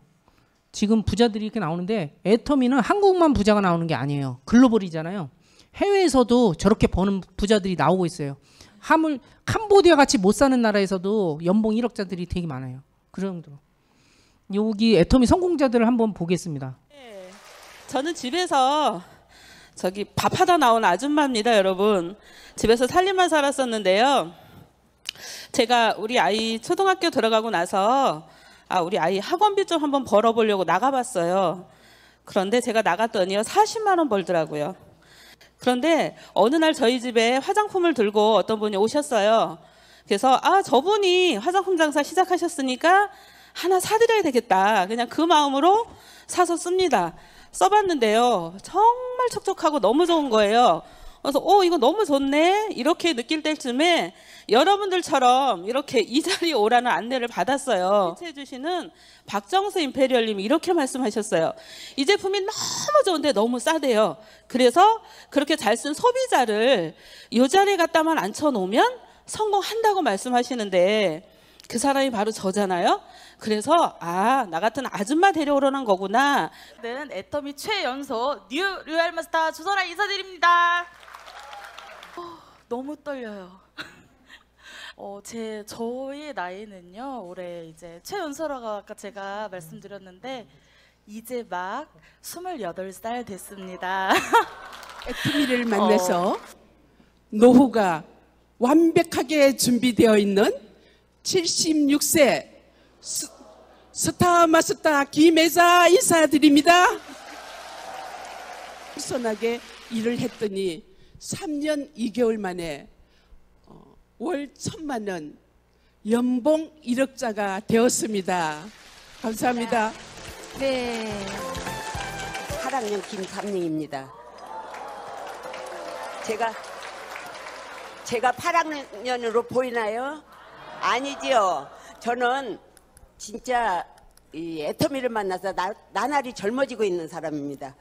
지금 부자들이 이렇게 나오는데 애터미는 한국만 부자가 나오는 게 아니에요. 글로벌이잖아요. 해외에서도 저렇게 버는 부자들이 나오고 있어요. 하물 캄보디아 같이 못 사는 나라에서도 연봉 1억자들이 되게 많아요. 그 정도로. 여기 애터미 성공자들을 한번 보겠습니다. 저는 집에서 저기 밥하다 나온 아줌마입니다, 여러분. 집에서 살림만 살았었는데요. 제가 우리 아이 초등학교 들어가고 나서 아, 우리 아이 학원비 좀 한번 벌어보려고 나가봤어요. 그런데 제가 나갔더니요, 40만 원 벌더라고요. 그런데 어느 날 저희 집에 화장품을 들고 어떤 분이 오셨어요. 그래서 아, 저분이 화장품 장사 시작하셨으니까 하나 사드려야 되겠다. 그냥 그 마음으로 사서 씁니다. 써봤는데요. 정말 촉촉하고 너무 좋은 거예요. 그래서 어 이거 너무 좋네 이렇게 느낄 때쯤에 여러분들처럼 이렇게 이 자리에 오라는 안내를 받았어요. 해해 주시는 박정수 임페리얼님이 이렇게 말씀하셨어요. 이 제품이 너무 좋은데 너무 싸대요. 그래서 그렇게 잘 쓴 소비자를 이 자리에 갖다만 앉혀놓으면 성공한다고 말씀하시는데 그 사람이 바로 저잖아요. 그래서 아, 나 같은 아줌마 데려오려는 거구나. 저는 애터미 최연소 뉴 류알마스타 주선아 인사드립니다. 어, 너무 떨려요. 어, 제 저의 나이는요. 올해 이제 최연소라고 아까 제가 말씀드렸는데 이제 막 28살 됐습니다. 애터미를 어. 만나서 어. 노후가 완벽하게 준비되어 있는 76세 수, 스타 마스타 김혜자 인사드립니다. 선하게 일을 했더니 3년 2개월 만에 어, 월 천만 원 연봉 1억자가 되었습니다. 감사합니다. 네. 8학년 김삼령입니다. 제가 제가 8학년으로 보이나요? 아니지요. 저는 진짜 이 애터미를 만나서 나, 나날이 젊어지고 있는 사람입니다.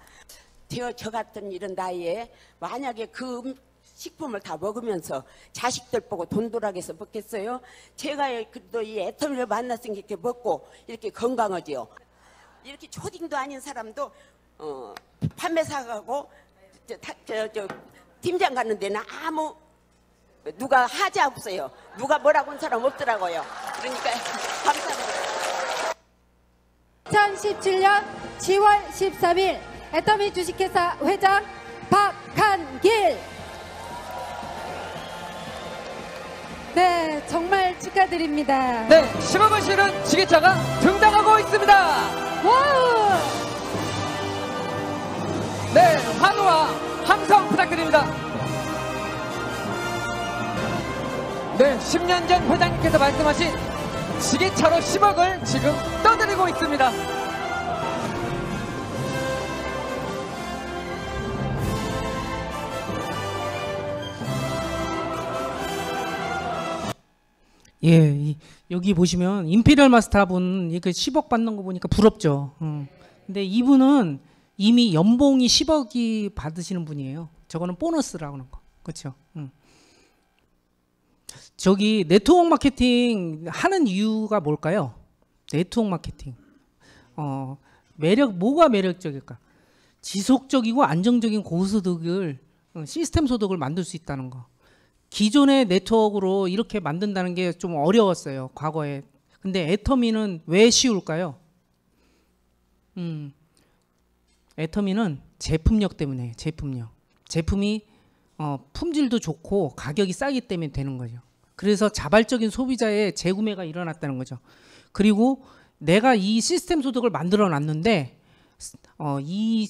저, 저 같은 이런 나이에 만약에 그 음, 식품을 다 먹으면서 자식들 보고 돈돌하게서 먹겠어요? 제가 그래도 이 애터미를 만났으니 이렇게 먹고 이렇게 건강하지요. 이렇게 초딩도 아닌 사람도 어, 판매사하고 저, 저, 저, 팀장 가는 데는 아무 누가 하자 없어요. 누가 뭐라고 한 사람 없더라고요. 그러니까 감사합니다. 2017년 10월 13일 애터미 주식회사 회장 박한길 네 정말 축하드립니다 네 10억을 실은 지게차가 등장하고 있습니다 와우 네 환호와 함성 부탁드립니다 네 10년 전 회장님께서 말씀하신 지게차로 10억을 지금 떠드리고 있습니다. 예, 여기 보시면 임페리얼 마스터분 10억 그 받는 거 보니까 부럽죠. 음. 근데 이분은 이미 연봉이 10억이 받으시는 분이에요. 저거는 보너스라고 하는 거. 그렇죠. 저기 네트워크 마케팅 하는 이유가 뭘까요? 네트워크 마케팅. 어, 매력 뭐가 매력적일까? 지속적이고 안정적인 고소득을 어, 시스템 소득을 만들 수 있다는 거. 기존의 네트워크로 이렇게 만든다는 게 좀 어려웠어요. 과거에. 근데 애터미는 왜 쉬울까요? 음. 애터미는 제품력 때문에 제품력. 제품이 어, 품질도 좋고 가격이 싸기 때문에 되는 거죠. 그래서 자발적인 소비자의 재구매가 일어났다는 거죠. 그리고 내가 이 시스템 소득을 만들어 놨는데 어, 이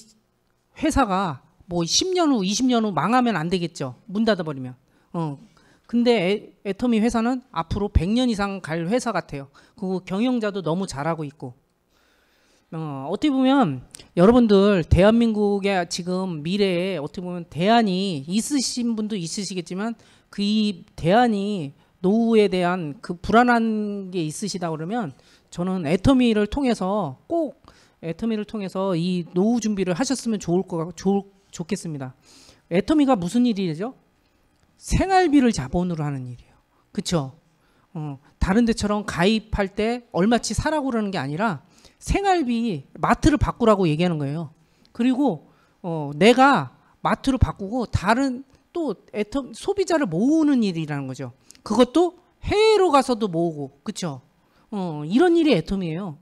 회사가 뭐 10년 후, 20년 후 망하면 안 되겠죠. 문 닫아버리면. 어. 근데 애, 터미 회사는 앞으로 100년 이상 갈 회사 같아요. 그리고 경영자도 너무 잘하고 있고. 어, 어떻게 보면 여러분들 대한민국의 지금 미래에 어떻게 보면 대안이 있으신 분도 있으시겠지만 그이 대안이 노후에 대한 그 불안한 게 있으시다 그러면 저는 애터미를 통해서 꼭 애터미를 통해서 이 노후 준비를 하셨으면 좋을 거 좋, 좋겠습니다. 애터미가 무슨 일이죠? 생활비를 자본으로 하는 일이에요. 그렇죠? 어, 다른 데처럼 가입할 때 얼마치 사라고 그러는 게 아니라 생활비 마트를 바꾸라고 얘기하는 거예요. 그리고 어, 내가 마트를 바꾸고 다른 또 애텀 소비자를 모으는 일이라는 거죠. 그것도 해외로 가서도 모으고 그렇죠. 어, 이런 일이 애텀이에요.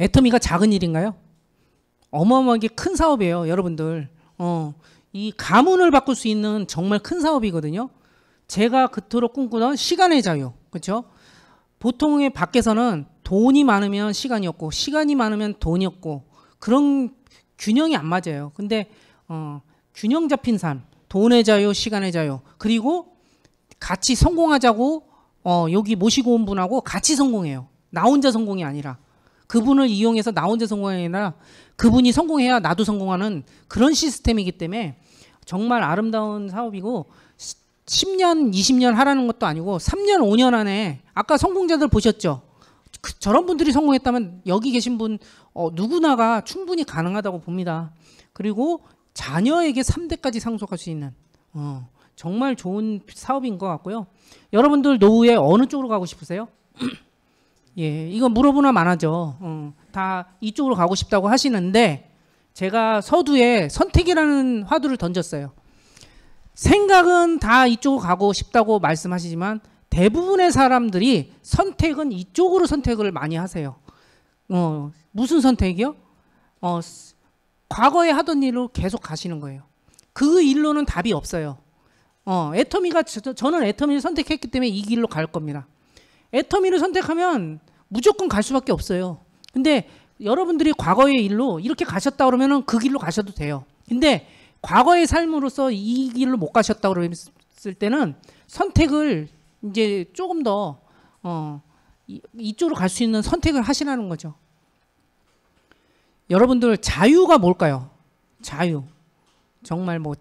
애터미가 작은 일인가요? 어마어마하게 큰 사업이에요, 여러분들. 어, 이 가문을 바꿀 수 있는 정말 큰 사업이거든요. 제가 그토록 꿈꾸던 시간의 자유, 그렇죠? 보통의 밖에서는 돈이 많으면 시간이 없고, 시간이 많으면 돈이 없고 그런 균형이 안 맞아요. 근데 어, 균형 잡힌 삶, 돈의 자유, 시간의 자유. 그리고 같이 성공하자고 어, 여기 모시고 온 분하고 같이 성공해요. 나 혼자 성공이 아니라 그분을 이용해서 나 혼자 성공이 아니라 그분이 성공해야 나도 성공하는 그런 시스템이기 때문에 정말 아름다운 사업이고 10년, 20년 하라는 것도 아니고 3년, 5년 안에 아까 성공자들 보셨죠? 그, 저런 분들이 성공했다면 여기 계신 분 어, 누구나가 충분히 가능하다고 봅니다. 그리고 자녀에게 3대까지 상속할 수 있는 어, 정말 좋은 사업인 것 같고요. 여러분들 노후에 어느 쪽으로 가고 싶으세요? 예, 이거 물어보나 마나죠. 어, 다 이쪽으로 가고 싶다고 하시는데 제가 서두에 선택이라는 화두를 던졌어요. 생각은 다 이쪽으로 가고 싶다고 말씀하시지만 대부분의 사람들이 선택은 이쪽으로 선택을 많이 하세요. 어, 무슨 선택이요? 어, 과거에 하던 일로 계속 가시는 거예요. 그 일로는 답이 없어요. 어, 애터미가 저, 는 애터미를 선택했기 때문에 이 길로 갈 겁니다. 애터미를 선택하면 무조건 갈 수밖에 없어요. 근데 여러분들이 과거의 일로 이렇게 가셨다 그러면은 그 길로 가셔도 돼요. 근데 과거의 삶으로서 이 길로 못 가셨다 그랬을 때는 선택을 이제 조금 더 어, 이, 이쪽으로 갈 수 있는 선택을 하시라는 거죠. 여러분들 자유가 뭘까요? 자유. 정말 뭐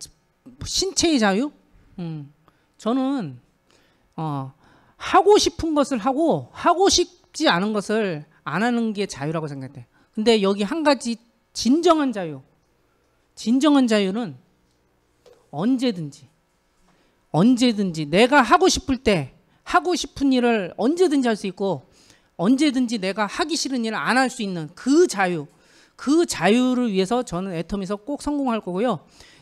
신체의 자유? 음. 저는 어, 하고 싶은 것을 하고 하고 싶지 않은 것을 안 하는 게 자유라고 생각해. 근데 여기 한 가지 진정한 자유. 진정한 자유는 언제든지 언제든지 내가 하고 싶을 때 하고 싶은 일을 언제든지 할 수 있고 언제든지 내가 하기 싫은 일을 안 할 수 있는 그 자유. 그 자유를 위해서 저는 애터미에서 꼭 성공할 거고요.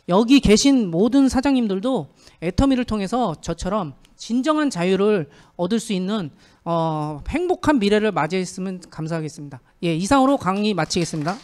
여기 계신 모든 사장님들도 애터미를 통해서 저처럼 진정한 자유를 얻을 수 있는 어, 행복한 미래를 맞이했으면 감사하겠습니다. 예, 이상으로 강의 마치겠습니다.